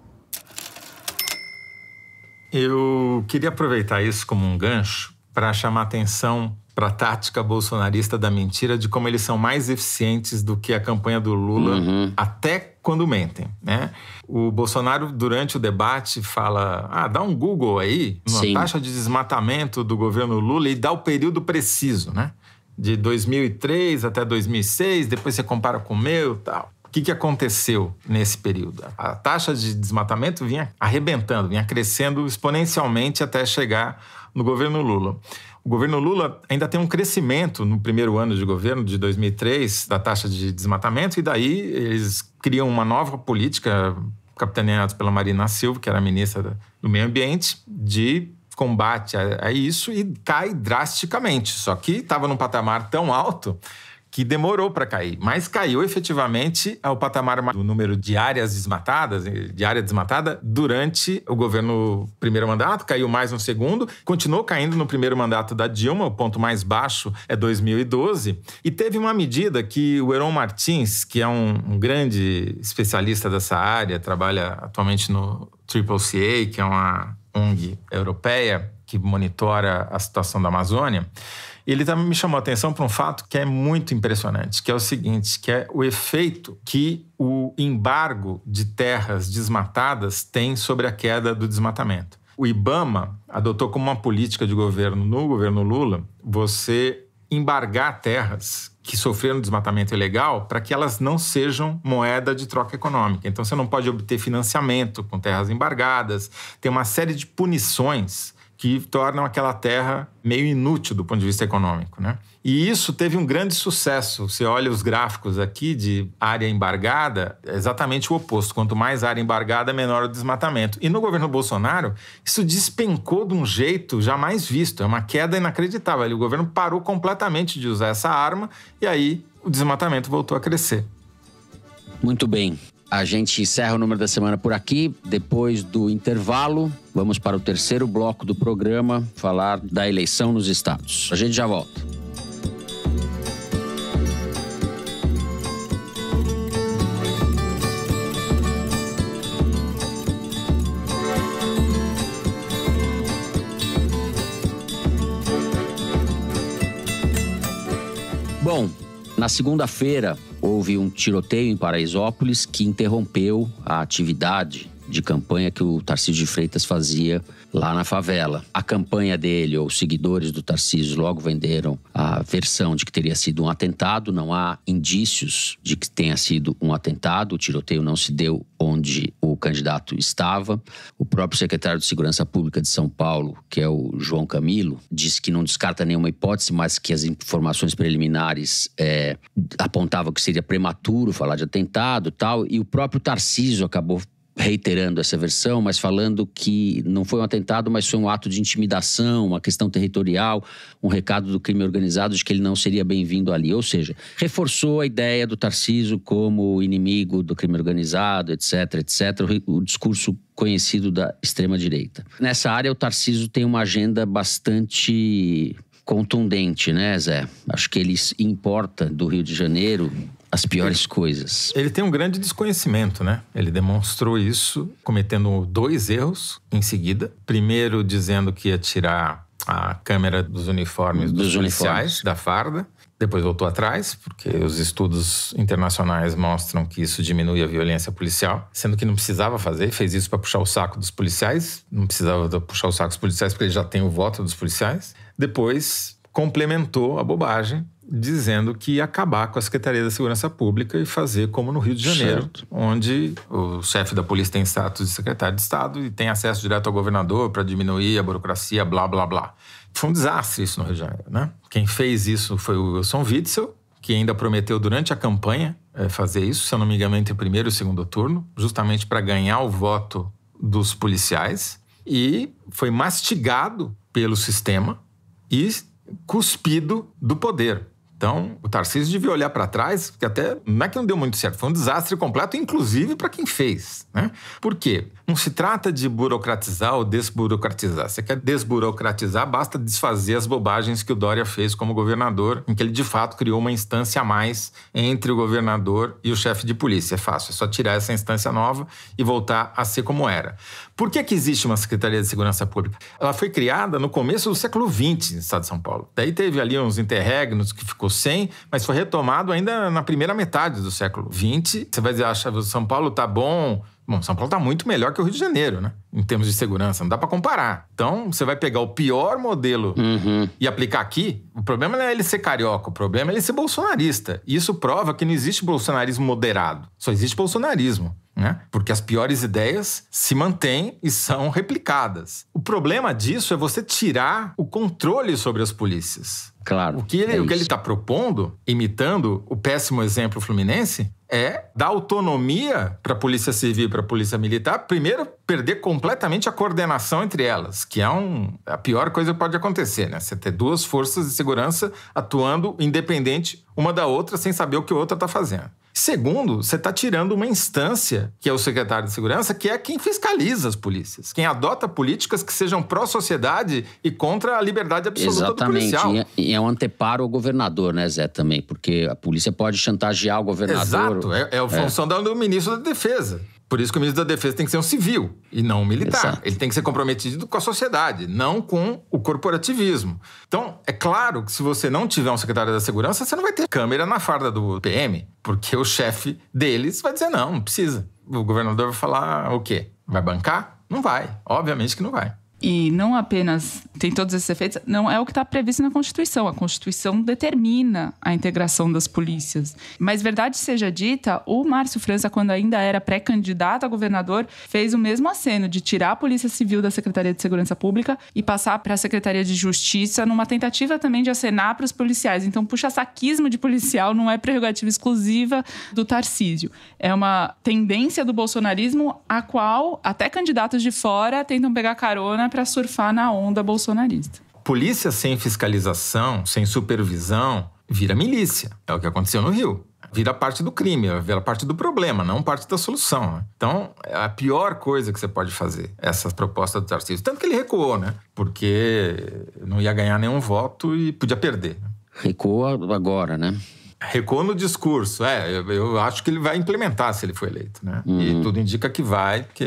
Eu queria aproveitar isso como um gancho para chamar atenção para a tática bolsonarista da mentira de como eles são mais eficientes do que a campanha do Lula, uhum. até quando mentem, né? O Bolsonaro, durante o debate, fala: ah, dá um Google aí na Sim. taxa de desmatamento do governo Lula e dá o período preciso, né? De 2003 até 2006, depois você compara com o meu tal que, que aconteceu nesse período? A taxa de desmatamento vinha arrebentando, vinha crescendo exponencialmente até chegar no governo Lula. O governo Lula ainda tem um crescimento no primeiro ano de governo, de 2003, da taxa de desmatamento, e daí eles criam uma nova política, capitaneada pela Marina Silva, que era ministra do Meio Ambiente, de combate a isso, e cai drasticamente. Só que estava num patamar tão alto que demorou para cair, mas caiu efetivamente ao é patamar do número de áreas desmatadas, eh, de área desmatada, durante o governo primeiro mandato, caiu mais no segundo, continuou caindo no primeiro mandato da Dilma, o ponto mais baixo é 2012, e teve uma medida que o Heron Martins, que é um, um grande especialista dessa área, trabalha atualmente no CCA, que é uma ONG europeia que monitora a situação da Amazônia, ele também me chamou a atenção para um fato que é muito impressionante, que é o seguinte, que é o efeito que o embargo de terras desmatadas tem sobre a queda do desmatamento. O IBAMA adotou como uma política de governo no governo Lula você embargar terras que sofreram desmatamento ilegal para que elas não sejam moeda de troca econômica. Então você não pode obter financiamento com terras embargadas, tem uma série de punições que tornam aquela terra meio inútil do ponto de vista econômico. Né? E isso teve um grande sucesso. Você olha os gráficos aqui de área embargada, é exatamente o oposto. Quanto mais área embargada, menor o desmatamento. E no governo Bolsonaro, isso despencou de um jeito jamais visto. É uma queda inacreditável. O governo parou completamente de usar essa arma e aí o desmatamento voltou a crescer. Muito bem. A gente encerra o número da semana por aqui. Depois do intervalo, vamos para o terceiro bloco do programa falar da eleição nos estados. A gente já volta. Bom, na segunda-feira, houve um tiroteio em Paraisópolis que interrompeu a atividade de campanha que o Tarcísio de Freitas fazia lá na favela. A campanha dele, ou os seguidores do Tarcísio, logo venderam a versão de que teria sido um atentado. Não há indícios de que tenha sido um atentado. O tiroteio não se deu onde o candidato estava próprio secretário de Segurança Pública de São Paulo, que é o João Camilo, disse que não descarta nenhuma hipótese, mas que as informações preliminares é, apontavam que seria prematuro falar de atentado tal. E o próprio Tarciso acabou reiterando essa versão, mas falando que não foi um atentado, mas foi um ato de intimidação, uma questão territorial, um recado do crime organizado de que ele não seria bem-vindo ali. Ou seja, reforçou a ideia do Tarciso como inimigo do crime organizado, etc, etc, o discurso conhecido da extrema-direita. Nessa área, o Tarciso tem uma agenda bastante contundente, né, Zé? Acho que ele importa do Rio de Janeiro as piores coisas. Ele tem um grande desconhecimento, né? Ele demonstrou isso cometendo dois erros em seguida. Primeiro, dizendo que ia tirar a câmera dos uniformes dos, dos policiais, uniformes. da farda. Depois voltou atrás, porque os estudos internacionais mostram que isso diminui a violência policial, sendo que não precisava fazer, fez isso para puxar o saco dos policiais, não precisava puxar o saco dos policiais porque ele já tem o voto dos policiais. Depois complementou a bobagem dizendo que ia acabar com a Secretaria da Segurança Pública e fazer como no Rio de Janeiro, certo. onde o chefe da polícia tem status de secretário de Estado e tem acesso direto ao governador para diminuir a burocracia, blá, blá, blá. Foi um desastre isso no Rio de Janeiro, né? Quem fez isso foi o Wilson Witzel, que ainda prometeu durante a campanha eh, fazer isso, se eu não me engano, entre o primeiro e o segundo turno, justamente para ganhar o voto dos policiais. E foi mastigado pelo sistema e cuspido do poder então, o Tarcísio devia olhar para trás, que até não é que não deu muito certo, foi um desastre completo, inclusive para quem fez. Né? Por quê? Não se trata de burocratizar ou desburocratizar. Você quer desburocratizar, basta desfazer as bobagens que o Dória fez como governador, em que ele de fato criou uma instância a mais entre o governador e o chefe de polícia. É fácil, é só tirar essa instância nova e voltar a ser como era. Por que, que existe uma Secretaria de Segurança Pública? Ela foi criada no começo do século XX no estado de São Paulo. Daí teve ali uns interregnos que ficou sem, mas foi retomado ainda na primeira metade do século XX. Você vai dizer, acha que São Paulo tá bom, Bom, São Paulo está muito melhor que o Rio de Janeiro, né? Em termos de segurança, não dá para comparar. Então, você vai pegar o pior modelo uhum. e aplicar aqui. O problema não é ele ser carioca, o problema é ele ser bolsonarista. E isso prova que não existe bolsonarismo moderado, só existe bolsonarismo né? Porque as piores ideias se mantêm e são replicadas. O problema disso é você tirar o controle sobre as polícias. Claro. O que ele é está propondo, imitando o péssimo exemplo fluminense, é dar autonomia para a Polícia Civil e para a Polícia Militar. Primeiro, perder completamente a coordenação entre elas, que é um, a pior coisa que pode acontecer, né? Você ter duas forças de segurança atuando independente uma da outra, sem saber o que a outra está fazendo. Segundo, você está tirando uma instância, que é o secretário de segurança, que é quem fiscaliza as polícias, quem adota políticas que sejam pró-sociedade e contra a liberdade absoluta Exatamente. do policial. É, e é um anteparo ao governador, né, Zé, também, porque a polícia pode chantagear o governador. Exato, é, é a é. função é. do ministro da Defesa. Por isso que o ministro da Defesa tem que ser um civil e não um militar. Exato. Ele tem que ser comprometido com a sociedade, não com o corporativismo. Então, é claro que se você não tiver um secretário da Segurança, você não vai ter câmera na farda do PM, porque o chefe deles vai dizer: não, não precisa. O governador vai falar o quê? Vai bancar? Não vai. Obviamente que não vai e não apenas tem todos esses efeitos, não é o que está previsto na Constituição. A Constituição determina a integração das polícias. Mas, verdade seja dita, o Márcio França, quando ainda era pré-candidato a governador, fez o mesmo aceno de tirar a Polícia Civil da Secretaria de Segurança Pública e passar para a Secretaria de Justiça, numa tentativa também de acenar para os policiais. Então, puxa-saquismo de policial não é prerrogativa exclusiva do Tarcísio. É uma tendência do bolsonarismo a qual até candidatos de fora tentam pegar carona para surfar na onda bolsonarista. Polícia sem fiscalização, sem supervisão, vira milícia. É o que aconteceu no Rio. Vira parte do crime, vira parte do problema, não parte da solução. Né? Então, é a pior coisa que você pode fazer, essa proposta do Tarcísio. Tanto que ele recuou, né? Porque não ia ganhar nenhum voto e podia perder. Recuou agora, né? Recuou no discurso. É, eu acho que ele vai implementar se ele for eleito, né? Uhum. E tudo indica que vai, porque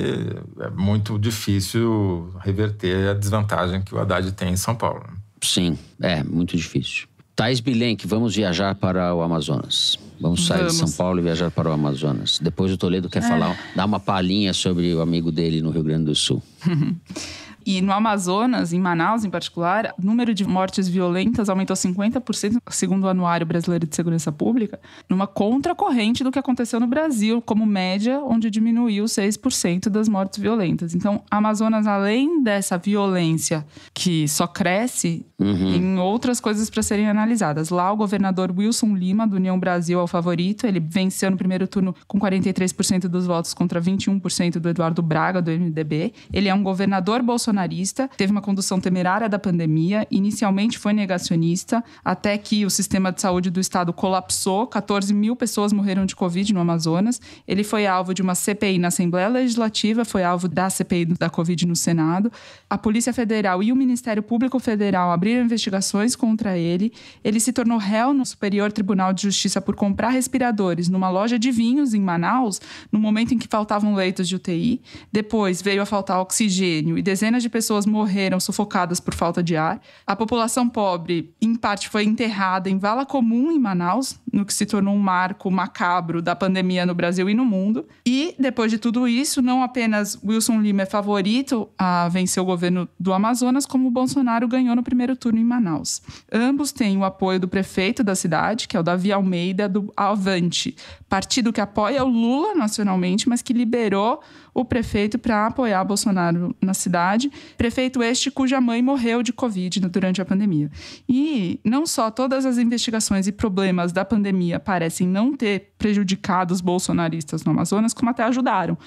é muito difícil reverter a desvantagem que o Haddad tem em São Paulo. Né? Sim, é, muito difícil. Tais Bilenque, vamos viajar para o Amazonas. Vamos sair vamos. de São Paulo e viajar para o Amazonas. Depois o Toledo quer é. falar, dar uma palhinha sobre o amigo dele no Rio Grande do Sul. E no Amazonas, em Manaus em particular, o número de mortes violentas aumentou 50%, segundo o Anuário Brasileiro de Segurança Pública, numa contracorrente do que aconteceu no Brasil, como média, onde diminuiu 6% das mortes violentas. Então, Amazonas, além dessa violência que só cresce, uhum. tem outras coisas para serem analisadas. Lá, o governador Wilson Lima, do União Brasil, é o favorito. Ele venceu no primeiro turno com 43% dos votos contra 21% do Eduardo Braga, do MDB. Ele é um governador bolsonarista bolsonarista, teve uma condução temerária da pandemia, inicialmente foi negacionista, até que o sistema de saúde do estado colapsou, 14 mil pessoas morreram de Covid no Amazonas. Ele foi alvo de uma CPI na Assembleia Legislativa, foi alvo da CPI da Covid no Senado. A Polícia Federal e o Ministério Público Federal abriram investigações contra ele. Ele se tornou réu no Superior Tribunal de Justiça por comprar respiradores numa loja de vinhos em Manaus, no momento em que faltavam leitos de UTI. Depois veio a faltar oxigênio e dezenas de de pessoas morreram sufocadas por falta de ar. A população pobre, em parte, foi enterrada em vala comum em Manaus, no que se tornou um marco macabro da pandemia no Brasil e no mundo. E, depois de tudo isso, não apenas Wilson Lima é favorito a vencer o governo do Amazonas, como Bolsonaro ganhou no primeiro turno em Manaus. Ambos têm o apoio do prefeito da cidade, que é o Davi Almeida, do Avante, partido que apoia o Lula nacionalmente, mas que liberou o prefeito para apoiar Bolsonaro na cidade, prefeito este cuja mãe morreu de Covid durante a pandemia. E não só todas as investigações e problemas da pandemia parecem não ter prejudicado os bolsonaristas no Amazonas, como até ajudaram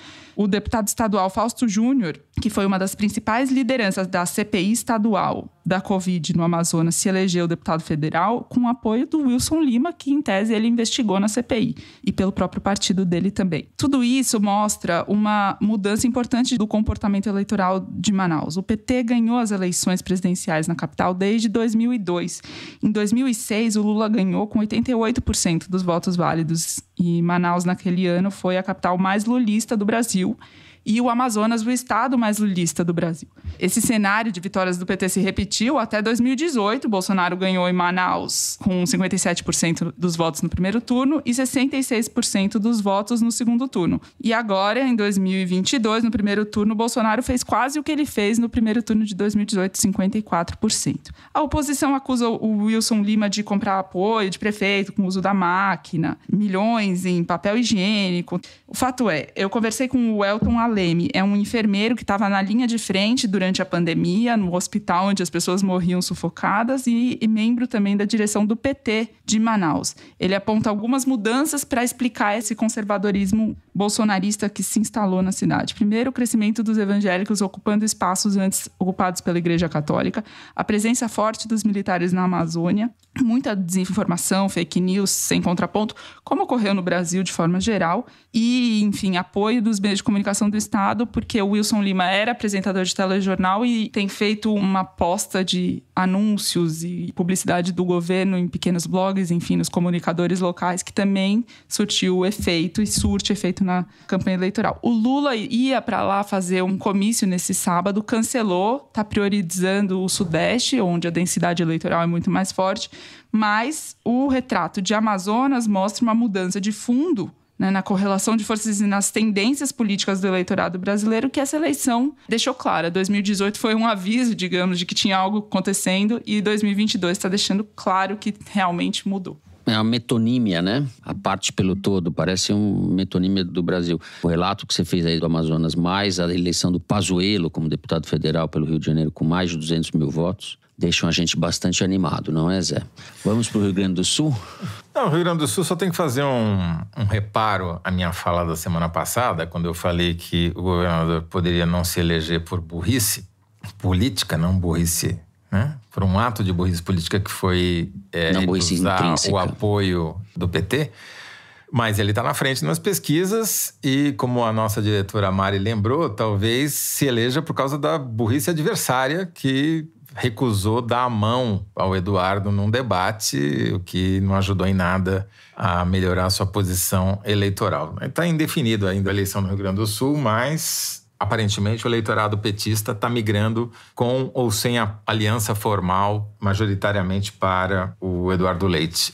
o deputado estadual Fausto Júnior, que foi uma das principais lideranças da CPI estadual da Covid no Amazonas, se elegeu deputado federal com o apoio do Wilson Lima, que em tese ele investigou na CPI, e pelo próprio partido dele também. Tudo isso mostra uma mudança importante do comportamento eleitoral de Manaus. O PT ganhou as eleições presidenciais na capital desde 2002. Em 2006, o Lula ganhou com 88% dos votos válidos, e Manaus, naquele ano, foi a capital mais lulista do Brasil you e o Amazonas o estado mais lulista do Brasil. Esse cenário de vitórias do PT se repetiu até 2018. Bolsonaro ganhou em Manaus com 57% dos votos no primeiro turno e 66% dos votos no segundo turno. E agora, em 2022, no primeiro turno, Bolsonaro fez quase o que ele fez no primeiro turno de 2018, 54%. A oposição acusa o Wilson Lima de comprar apoio de prefeito com o uso da máquina, milhões em papel higiênico. O fato é, eu conversei com o Elton é um enfermeiro que estava na linha de frente durante a pandemia, no hospital onde as pessoas morriam sufocadas, e, e membro também da direção do PT de Manaus. Ele aponta algumas mudanças para explicar esse conservadorismo bolsonarista que se instalou na cidade. Primeiro, o crescimento dos evangélicos ocupando espaços antes ocupados pela Igreja Católica, a presença forte dos militares na Amazônia, muita desinformação, fake news sem contraponto, como ocorreu no Brasil de forma geral, e, enfim, apoio dos meios de comunicação do Estado, porque o Wilson Lima era apresentador de telejornal e tem feito uma aposta de anúncios e publicidade do governo em pequenos blogs, enfim, nos comunicadores locais, que também surtiu efeito e surte efeito feito na campanha eleitoral. O Lula ia para lá fazer um comício nesse sábado, cancelou, está priorizando o Sudeste, onde a densidade eleitoral é muito mais forte, mas o retrato de Amazonas mostra uma mudança de fundo né, na correlação de forças e nas tendências políticas do eleitorado brasileiro, que essa eleição deixou clara. 2018 foi um aviso, digamos, de que tinha algo acontecendo, e 2022 está deixando claro que realmente mudou. É uma metonímia, né? A parte pelo todo, parece um metonímia do Brasil. O relato que você fez aí do Amazonas, mais a eleição do Pazuello como deputado federal pelo Rio de Janeiro, com mais de 200 mil votos, deixam a gente bastante animado, não é, Zé? Vamos para o Rio Grande do Sul? Não, o Rio Grande do Sul só tem que fazer um, um reparo à minha fala da semana passada, quando eu falei que o governador poderia não se eleger por burrice política, não burrice né? por um ato de burrice política que foi é, Não, o apoio do PT. Mas ele está na frente nas pesquisas e, como a nossa diretora Mari lembrou, talvez se eleja por causa da burrice adversária que recusou dar a mão ao Eduardo num debate, o que não ajudou em nada a melhorar a sua posição eleitoral. Está indefinido ainda a eleição no Rio Grande do Sul, mas aparentemente, o eleitorado petista está migrando com ou sem a aliança formal, majoritariamente para o Eduardo Leite.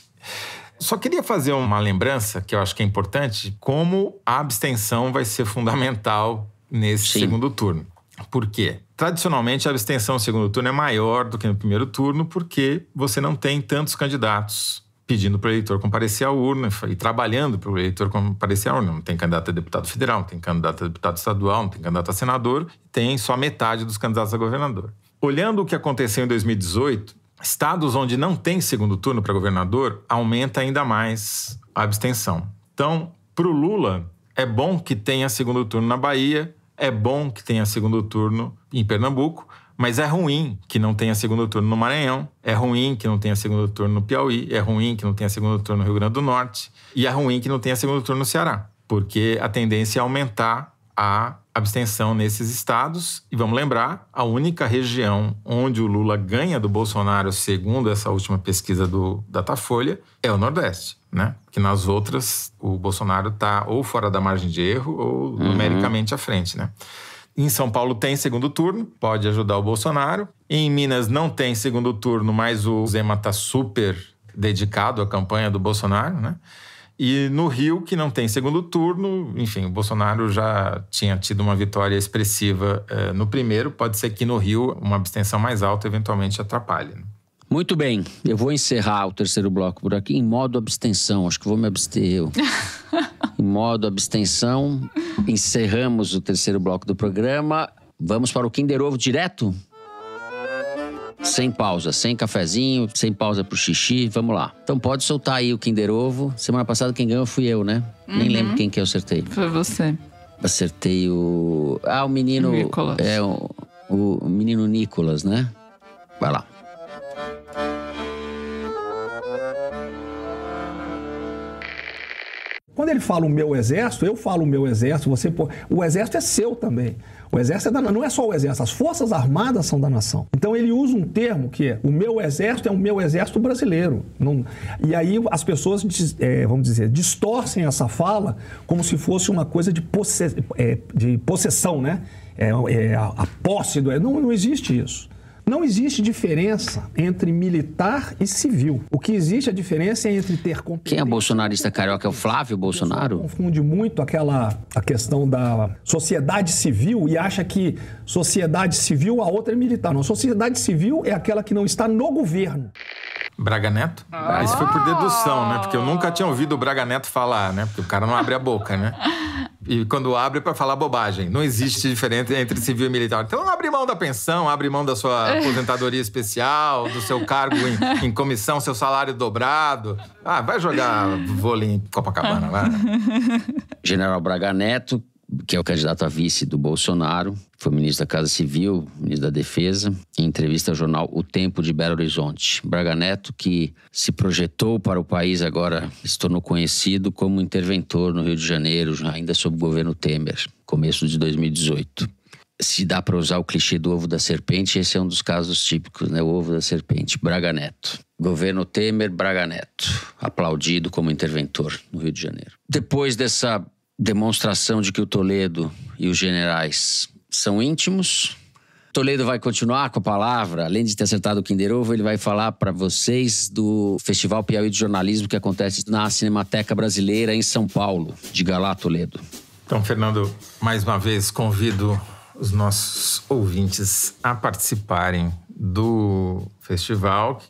Só queria fazer uma lembrança que eu acho que é importante, como a abstenção vai ser fundamental nesse Sim. segundo turno. Por quê? Tradicionalmente, a abstenção no segundo turno é maior do que no primeiro turno, porque você não tem tantos candidatos pedindo para o eleitor comparecer à urna e trabalhando para o eleitor comparecer à urna. Não tem candidato a deputado federal, não tem candidato a deputado estadual, não tem candidato a senador, tem só metade dos candidatos a governador. Olhando o que aconteceu em 2018, estados onde não tem segundo turno para governador, aumenta ainda mais a abstenção. Então, para o Lula, é bom que tenha segundo turno na Bahia, é bom que tenha segundo turno em Pernambuco, mas é ruim que não tenha segundo turno no Maranhão, é ruim que não tenha segundo turno no Piauí, é ruim que não tenha segundo turno no Rio Grande do Norte e é ruim que não tenha segundo turno no Ceará, porque a tendência é aumentar a abstenção nesses estados. E vamos lembrar, a única região onde o Lula ganha do Bolsonaro, segundo essa última pesquisa do Datafolha, é o Nordeste, né? Que nas outras o Bolsonaro está ou fora da margem de erro ou uhum. numericamente à frente, né? Em São Paulo tem segundo turno, pode ajudar o Bolsonaro. Em Minas não tem segundo turno, mas o Zema está super dedicado à campanha do Bolsonaro, né? E no Rio, que não tem segundo turno, enfim, o Bolsonaro já tinha tido uma vitória expressiva eh, no primeiro. Pode ser que no Rio uma abstenção mais alta eventualmente atrapalhe. Né? Muito bem, eu vou encerrar o terceiro bloco por aqui em modo abstenção. Acho que vou me abster eu. em modo abstenção, encerramos o terceiro bloco do programa. Vamos para o Kinder Ovo direto? Sem pausa, sem cafezinho, sem pausa pro xixi, vamos lá. Então pode soltar aí o Kinder Ovo. Semana passada quem ganhou fui eu, né? Uhum. Nem lembro uhum. quem que eu acertei. Foi você. Acertei o. Ah, o menino. Nicolas. É, o, o menino Nicolas, né? Vai lá. Quando ele fala o meu exército, eu falo o meu exército, você o exército é seu também. O exército é da, não é só o exército, as forças armadas são da nação. Então ele usa um termo que é o meu exército é o meu exército brasileiro. Não, e aí as pessoas, é, vamos dizer, distorcem essa fala como se fosse uma coisa de, posse, é, de possessão, né? É, é a, a posse do. Não, não existe isso. Não existe diferença entre militar e civil. O que existe a diferença é entre ter Quem é bolsonarista carioca é o Flávio Bolsonaro? Confunde muito aquela a questão da sociedade civil e acha que sociedade civil a outra é militar. Não, sociedade civil é aquela que não está no governo. Braga Neto? Ah, isso foi por dedução, né? Porque eu nunca tinha ouvido o Braga Neto falar, né? Porque o cara não abre a boca, né? E quando abre é para falar bobagem. Não existe diferença entre civil e militar. Então abre mão da pensão, abre mão da sua aposentadoria especial, do seu cargo em, em comissão, seu salário dobrado. Ah, vai jogar vôlei em Copacabana, vai. General Braga Neto, que é o candidato a vice do Bolsonaro, foi ministro da Casa Civil, ministro da Defesa, em entrevista ao jornal O Tempo de Belo Horizonte. Braga Neto, que se projetou para o país agora, se tornou conhecido como interventor no Rio de Janeiro, ainda sob o governo Temer, começo de 2018. Se dá para usar o clichê do ovo da serpente, esse é um dos casos típicos, né? O ovo da serpente, Braga Neto. Governo Temer, Braga Neto, aplaudido como interventor no Rio de Janeiro. Depois dessa demonstração de que o Toledo e os generais são íntimos. Toledo vai continuar com a palavra, além de ter acertado o Kinder Ovo, ele vai falar para vocês do Festival Piauí de Jornalismo que acontece na Cinemateca Brasileira em São Paulo. Diga lá, Toledo. Então, Fernando, mais uma vez convido os nossos ouvintes a participarem do festival,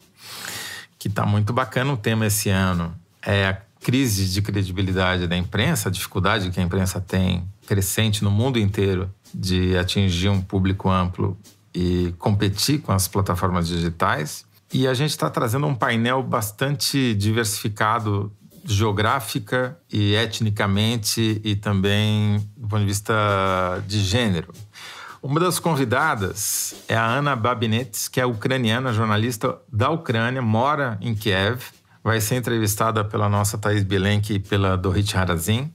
que está muito bacana o tema esse ano. É a crise de credibilidade da imprensa, a dificuldade que a imprensa tem crescente no mundo inteiro de atingir um público amplo e competir com as plataformas digitais. E a gente está trazendo um painel bastante diversificado geográfica e etnicamente e também do ponto de vista de gênero. Uma das convidadas é a Ana Babinets, que é ucraniana, jornalista da Ucrânia, mora em Kiev, vai ser entrevistada pela nossa Thais Bilenque e pela Dorit Harazin.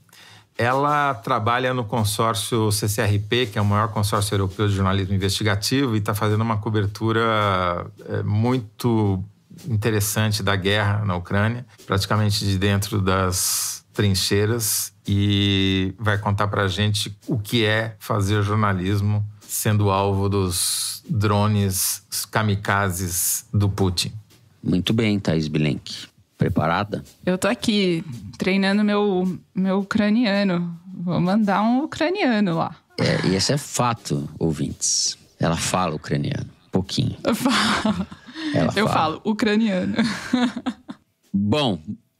Ela trabalha no consórcio CCRP, que é o maior consórcio europeu de jornalismo investigativo, e está fazendo uma cobertura eh, muito interessante da guerra na Ucrânia, praticamente de dentro das trincheiras, e vai contar para a gente o que é fazer jornalismo sendo alvo dos drones kamikazes do Putin. Muito bem, Thais Bilenk. Preparada? Eu tô aqui treinando meu, meu ucraniano. Vou mandar um ucraniano lá. É, e esse é fato, ouvintes. Ela fala ucraniano, pouquinho. Eu falo, Ela Eu fala. falo ucraniano. Bom,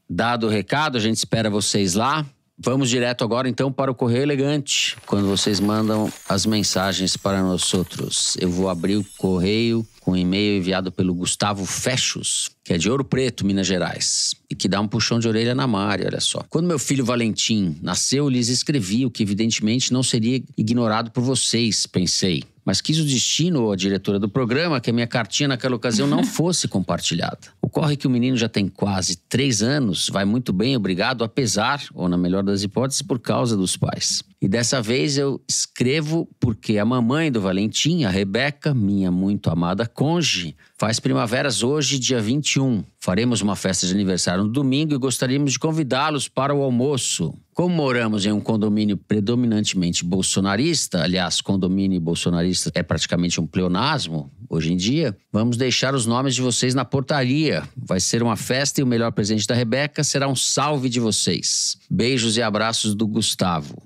dado o recado, a gente espera vocês lá. Vamos direto agora então para o correio elegante, quando vocês mandam as mensagens para nós outros. Eu vou abrir o correio com um e-mail enviado pelo Gustavo Fechos, que é de Ouro Preto, Minas Gerais, e que dá um puxão de orelha na Mari, olha só. Quando meu filho Valentim nasceu, lhes escrevi o que evidentemente não seria ignorado por vocês, pensei mas quis o destino ou a diretora do programa que a minha cartinha naquela ocasião não fosse compartilhada. Ocorre que o menino já tem quase três anos, vai muito bem, obrigado, apesar, ou na melhor das hipóteses, por causa dos pais. E dessa vez eu escrevo porque a mamãe do Valentim, a Rebeca, minha muito amada conge, faz primaveras hoje, dia 21. Faremos uma festa de aniversário no domingo e gostaríamos de convidá-los para o almoço. Como moramos em um condomínio predominantemente bolsonarista, aliás, condomínio bolsonarista é praticamente um pleonasmo hoje em dia, vamos deixar os nomes de vocês na portaria. Vai ser uma festa e o melhor presente da Rebeca será um salve de vocês. Beijos e abraços do Gustavo.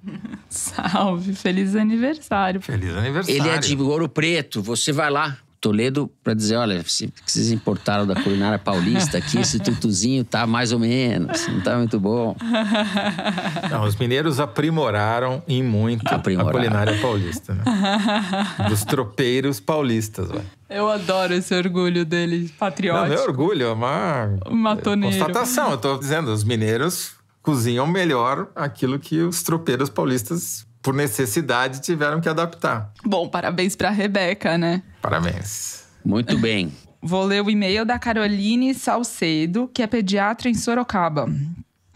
Salve, feliz aniversário. Feliz aniversário. Ele é de Ouro Preto, você vai lá. Toledo para dizer, olha, se vocês importaram da culinária paulista aqui, esse tutuzinho tá mais ou menos, não tá muito bom. Não, os mineiros aprimoraram em muito aprimoraram. a culinária paulista, né? Dos tropeiros paulistas, velho. Eu adoro esse orgulho dele, patriótico. Não, meu é orgulho, é uma... Uma toneira. Constatação, eu tô dizendo, os mineiros cozinham melhor aquilo que os tropeiros paulistas, por necessidade, tiveram que adaptar. Bom, parabéns para a Rebeca, né? Parabéns. Muito bem. Vou ler o e-mail da Caroline Salcedo, que é pediatra em Sorocaba.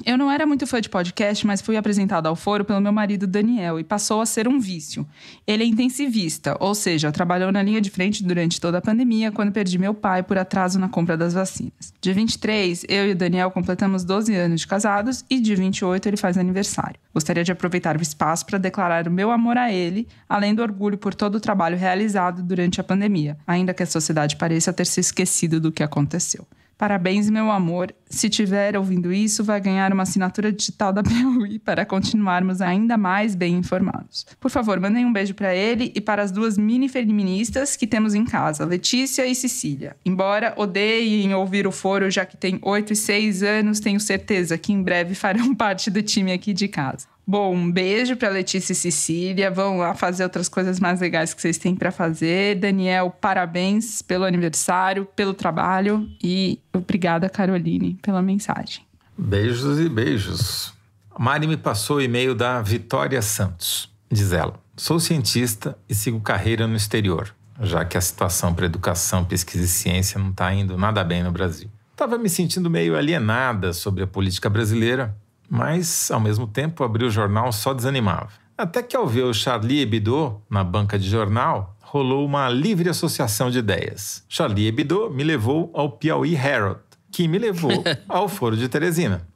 Eu não era muito fã de podcast, mas fui apresentada ao foro pelo meu marido Daniel e passou a ser um vício. Ele é intensivista, ou seja, trabalhou na linha de frente durante toda a pandemia quando perdi meu pai por atraso na compra das vacinas. Dia 23, eu e o Daniel completamos 12 anos de casados e dia 28 ele faz aniversário. Gostaria de aproveitar o espaço para declarar o meu amor a ele, além do orgulho por todo o trabalho realizado durante a pandemia, ainda que a sociedade pareça ter se esquecido do que aconteceu. Parabéns, meu amor. Se tiver ouvindo isso, vai ganhar uma assinatura digital da Piauí para continuarmos ainda mais bem informados. Por favor, mandem um beijo para ele e para as duas mini feministas que temos em casa, Letícia e Cecília. Embora odeiem ouvir o foro já que tem 8 e 6 anos, tenho certeza que em breve farão parte do time aqui de casa. Bom, um beijo para Letícia e Cecília. Vão lá fazer outras coisas mais legais que vocês têm para fazer. Daniel, parabéns pelo aniversário, pelo trabalho e obrigada, Caroline, pela mensagem. Beijos e beijos. Mari me passou o e-mail da Vitória Santos. Diz ela: Sou cientista e sigo carreira no exterior, já que a situação para educação, pesquisa e ciência não está indo nada bem no Brasil. Estava me sentindo meio alienada sobre a política brasileira mas, ao mesmo tempo, abrir o jornal só desanimava. Até que, ao ver o Charlie Hebdo na banca de jornal, rolou uma livre associação de ideias. Charlie Hebdo me levou ao Piauí Herald, que me levou ao Foro de Teresina.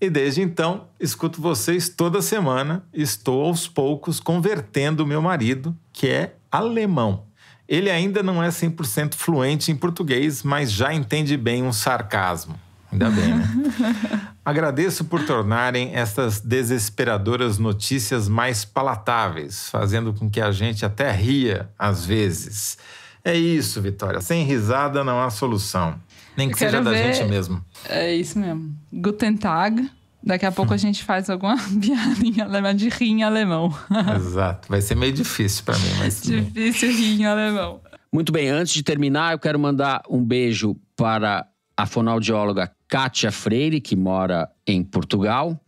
E desde então, escuto vocês toda semana. Estou aos poucos convertendo meu marido, que é alemão. Ele ainda não é 100% fluente em português, mas já entende bem um sarcasmo. Ainda bem, né? Agradeço por tornarem estas desesperadoras notícias mais palatáveis, fazendo com que a gente até ria às vezes. É isso, Vitória. Sem risada não há solução. Nem que seja da gente mesmo. É isso mesmo. Guten Tag. Daqui a pouco a gente faz alguma piadinha de rir em alemão. Exato. Vai ser meio difícil para mim, mas. difícil rir em alemão. Muito bem, antes de terminar, eu quero mandar um beijo para a fonoaudióloga Kátia Freire, que mora em Portugal,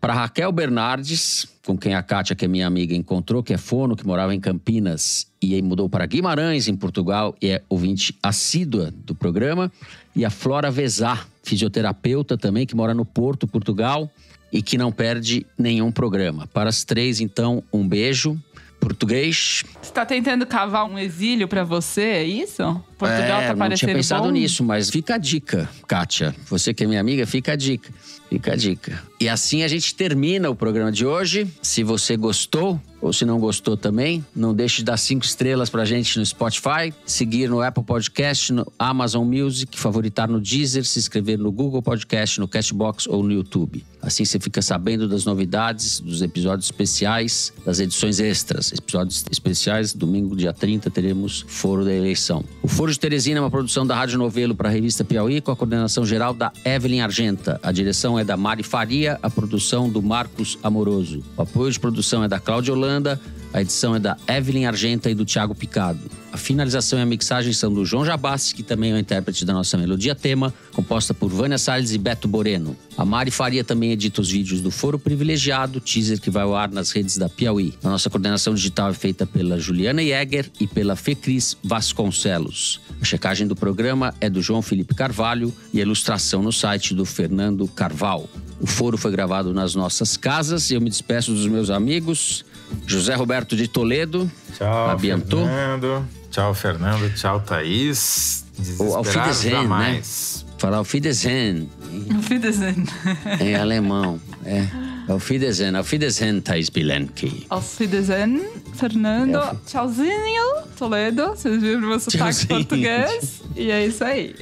para Raquel Bernardes, com quem a Kátia, que é minha amiga, encontrou, que é fono, que morava em Campinas e aí mudou para Guimarães, em Portugal, e é ouvinte assídua do programa, e a Flora Vezá, fisioterapeuta também, que mora no Porto, Portugal, e que não perde nenhum programa. Para as três, então, um beijo. Português. Você está tentando cavar um exílio para você, é isso? Portugal tá é, tá parecendo não tinha pensado bom. nisso, mas fica a dica, Kátia. Você que é minha amiga, fica a dica. Fica a dica. E assim a gente termina o programa de hoje. Se você gostou ou se não gostou também, não deixe de dar cinco estrelas pra gente no Spotify, seguir no Apple Podcast, no Amazon Music, favoritar no Deezer, se inscrever no Google Podcast, no Castbox ou no YouTube. Assim você fica sabendo das novidades, dos episódios especiais, das edições extras. Episódios especiais, domingo dia 30 teremos Foro da Eleição. O Foro Foro de Teresina é uma produção da Rádio Novelo para a revista Piauí, com a coordenação geral da Evelyn Argenta. A direção é da Mari Faria, a produção do Marcos Amoroso. O apoio de produção é da Cláudia Holanda, a edição é da Evelyn Argenta e do Tiago Picado. A finalização e a mixagem são do João Jabassi, que também é o intérprete da nossa melodia tema, composta por Vânia Salles e Beto Boreno. A Mari Faria também edita os vídeos do Foro Privilegiado, teaser que vai ao ar nas redes da Piauí. A nossa coordenação digital é feita pela Juliana Jäger e pela Fecris Vasconcelos. A checagem do programa é do João Felipe Carvalho e a ilustração no site do Fernando Carvalho. O foro foi gravado nas nossas casas. e Eu me despeço dos meus amigos. José Roberto de Toledo. Tchau, Labiantou. Fernando. Tchau, Fernando. Tchau, Thaís. Desesperado jamais. Né? Falar Auf Wiedersehen. Auf Wiedersehen. em alemão, é. Auf Wiedersehen. Auf Wiedersehen, Thaís Bilenki. Auf Wiedersehen, Fernando. Auf... Tchauzinho, Toledo. Vocês viram o meu sotaque português. E é isso aí.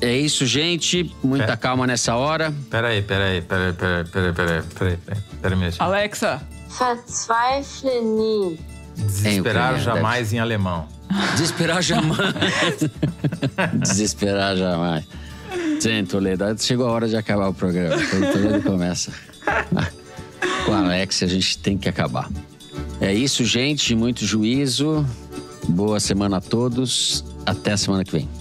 É isso, gente. Muita pera. calma nessa hora. Peraí, peraí, peraí, peraí, peraí, peraí, peraí, peraí, peraí. Alexa, Verzweifle nie. Desesperar é, é jamais em alemão. Desesperar jamais. Desesperar jamais. Sim, Toledo, chegou a hora de acabar o programa. O Toledo começa. Ah, com a Alex, a gente tem que acabar. É isso, gente. Muito juízo. Boa semana a todos. Até a semana que vem.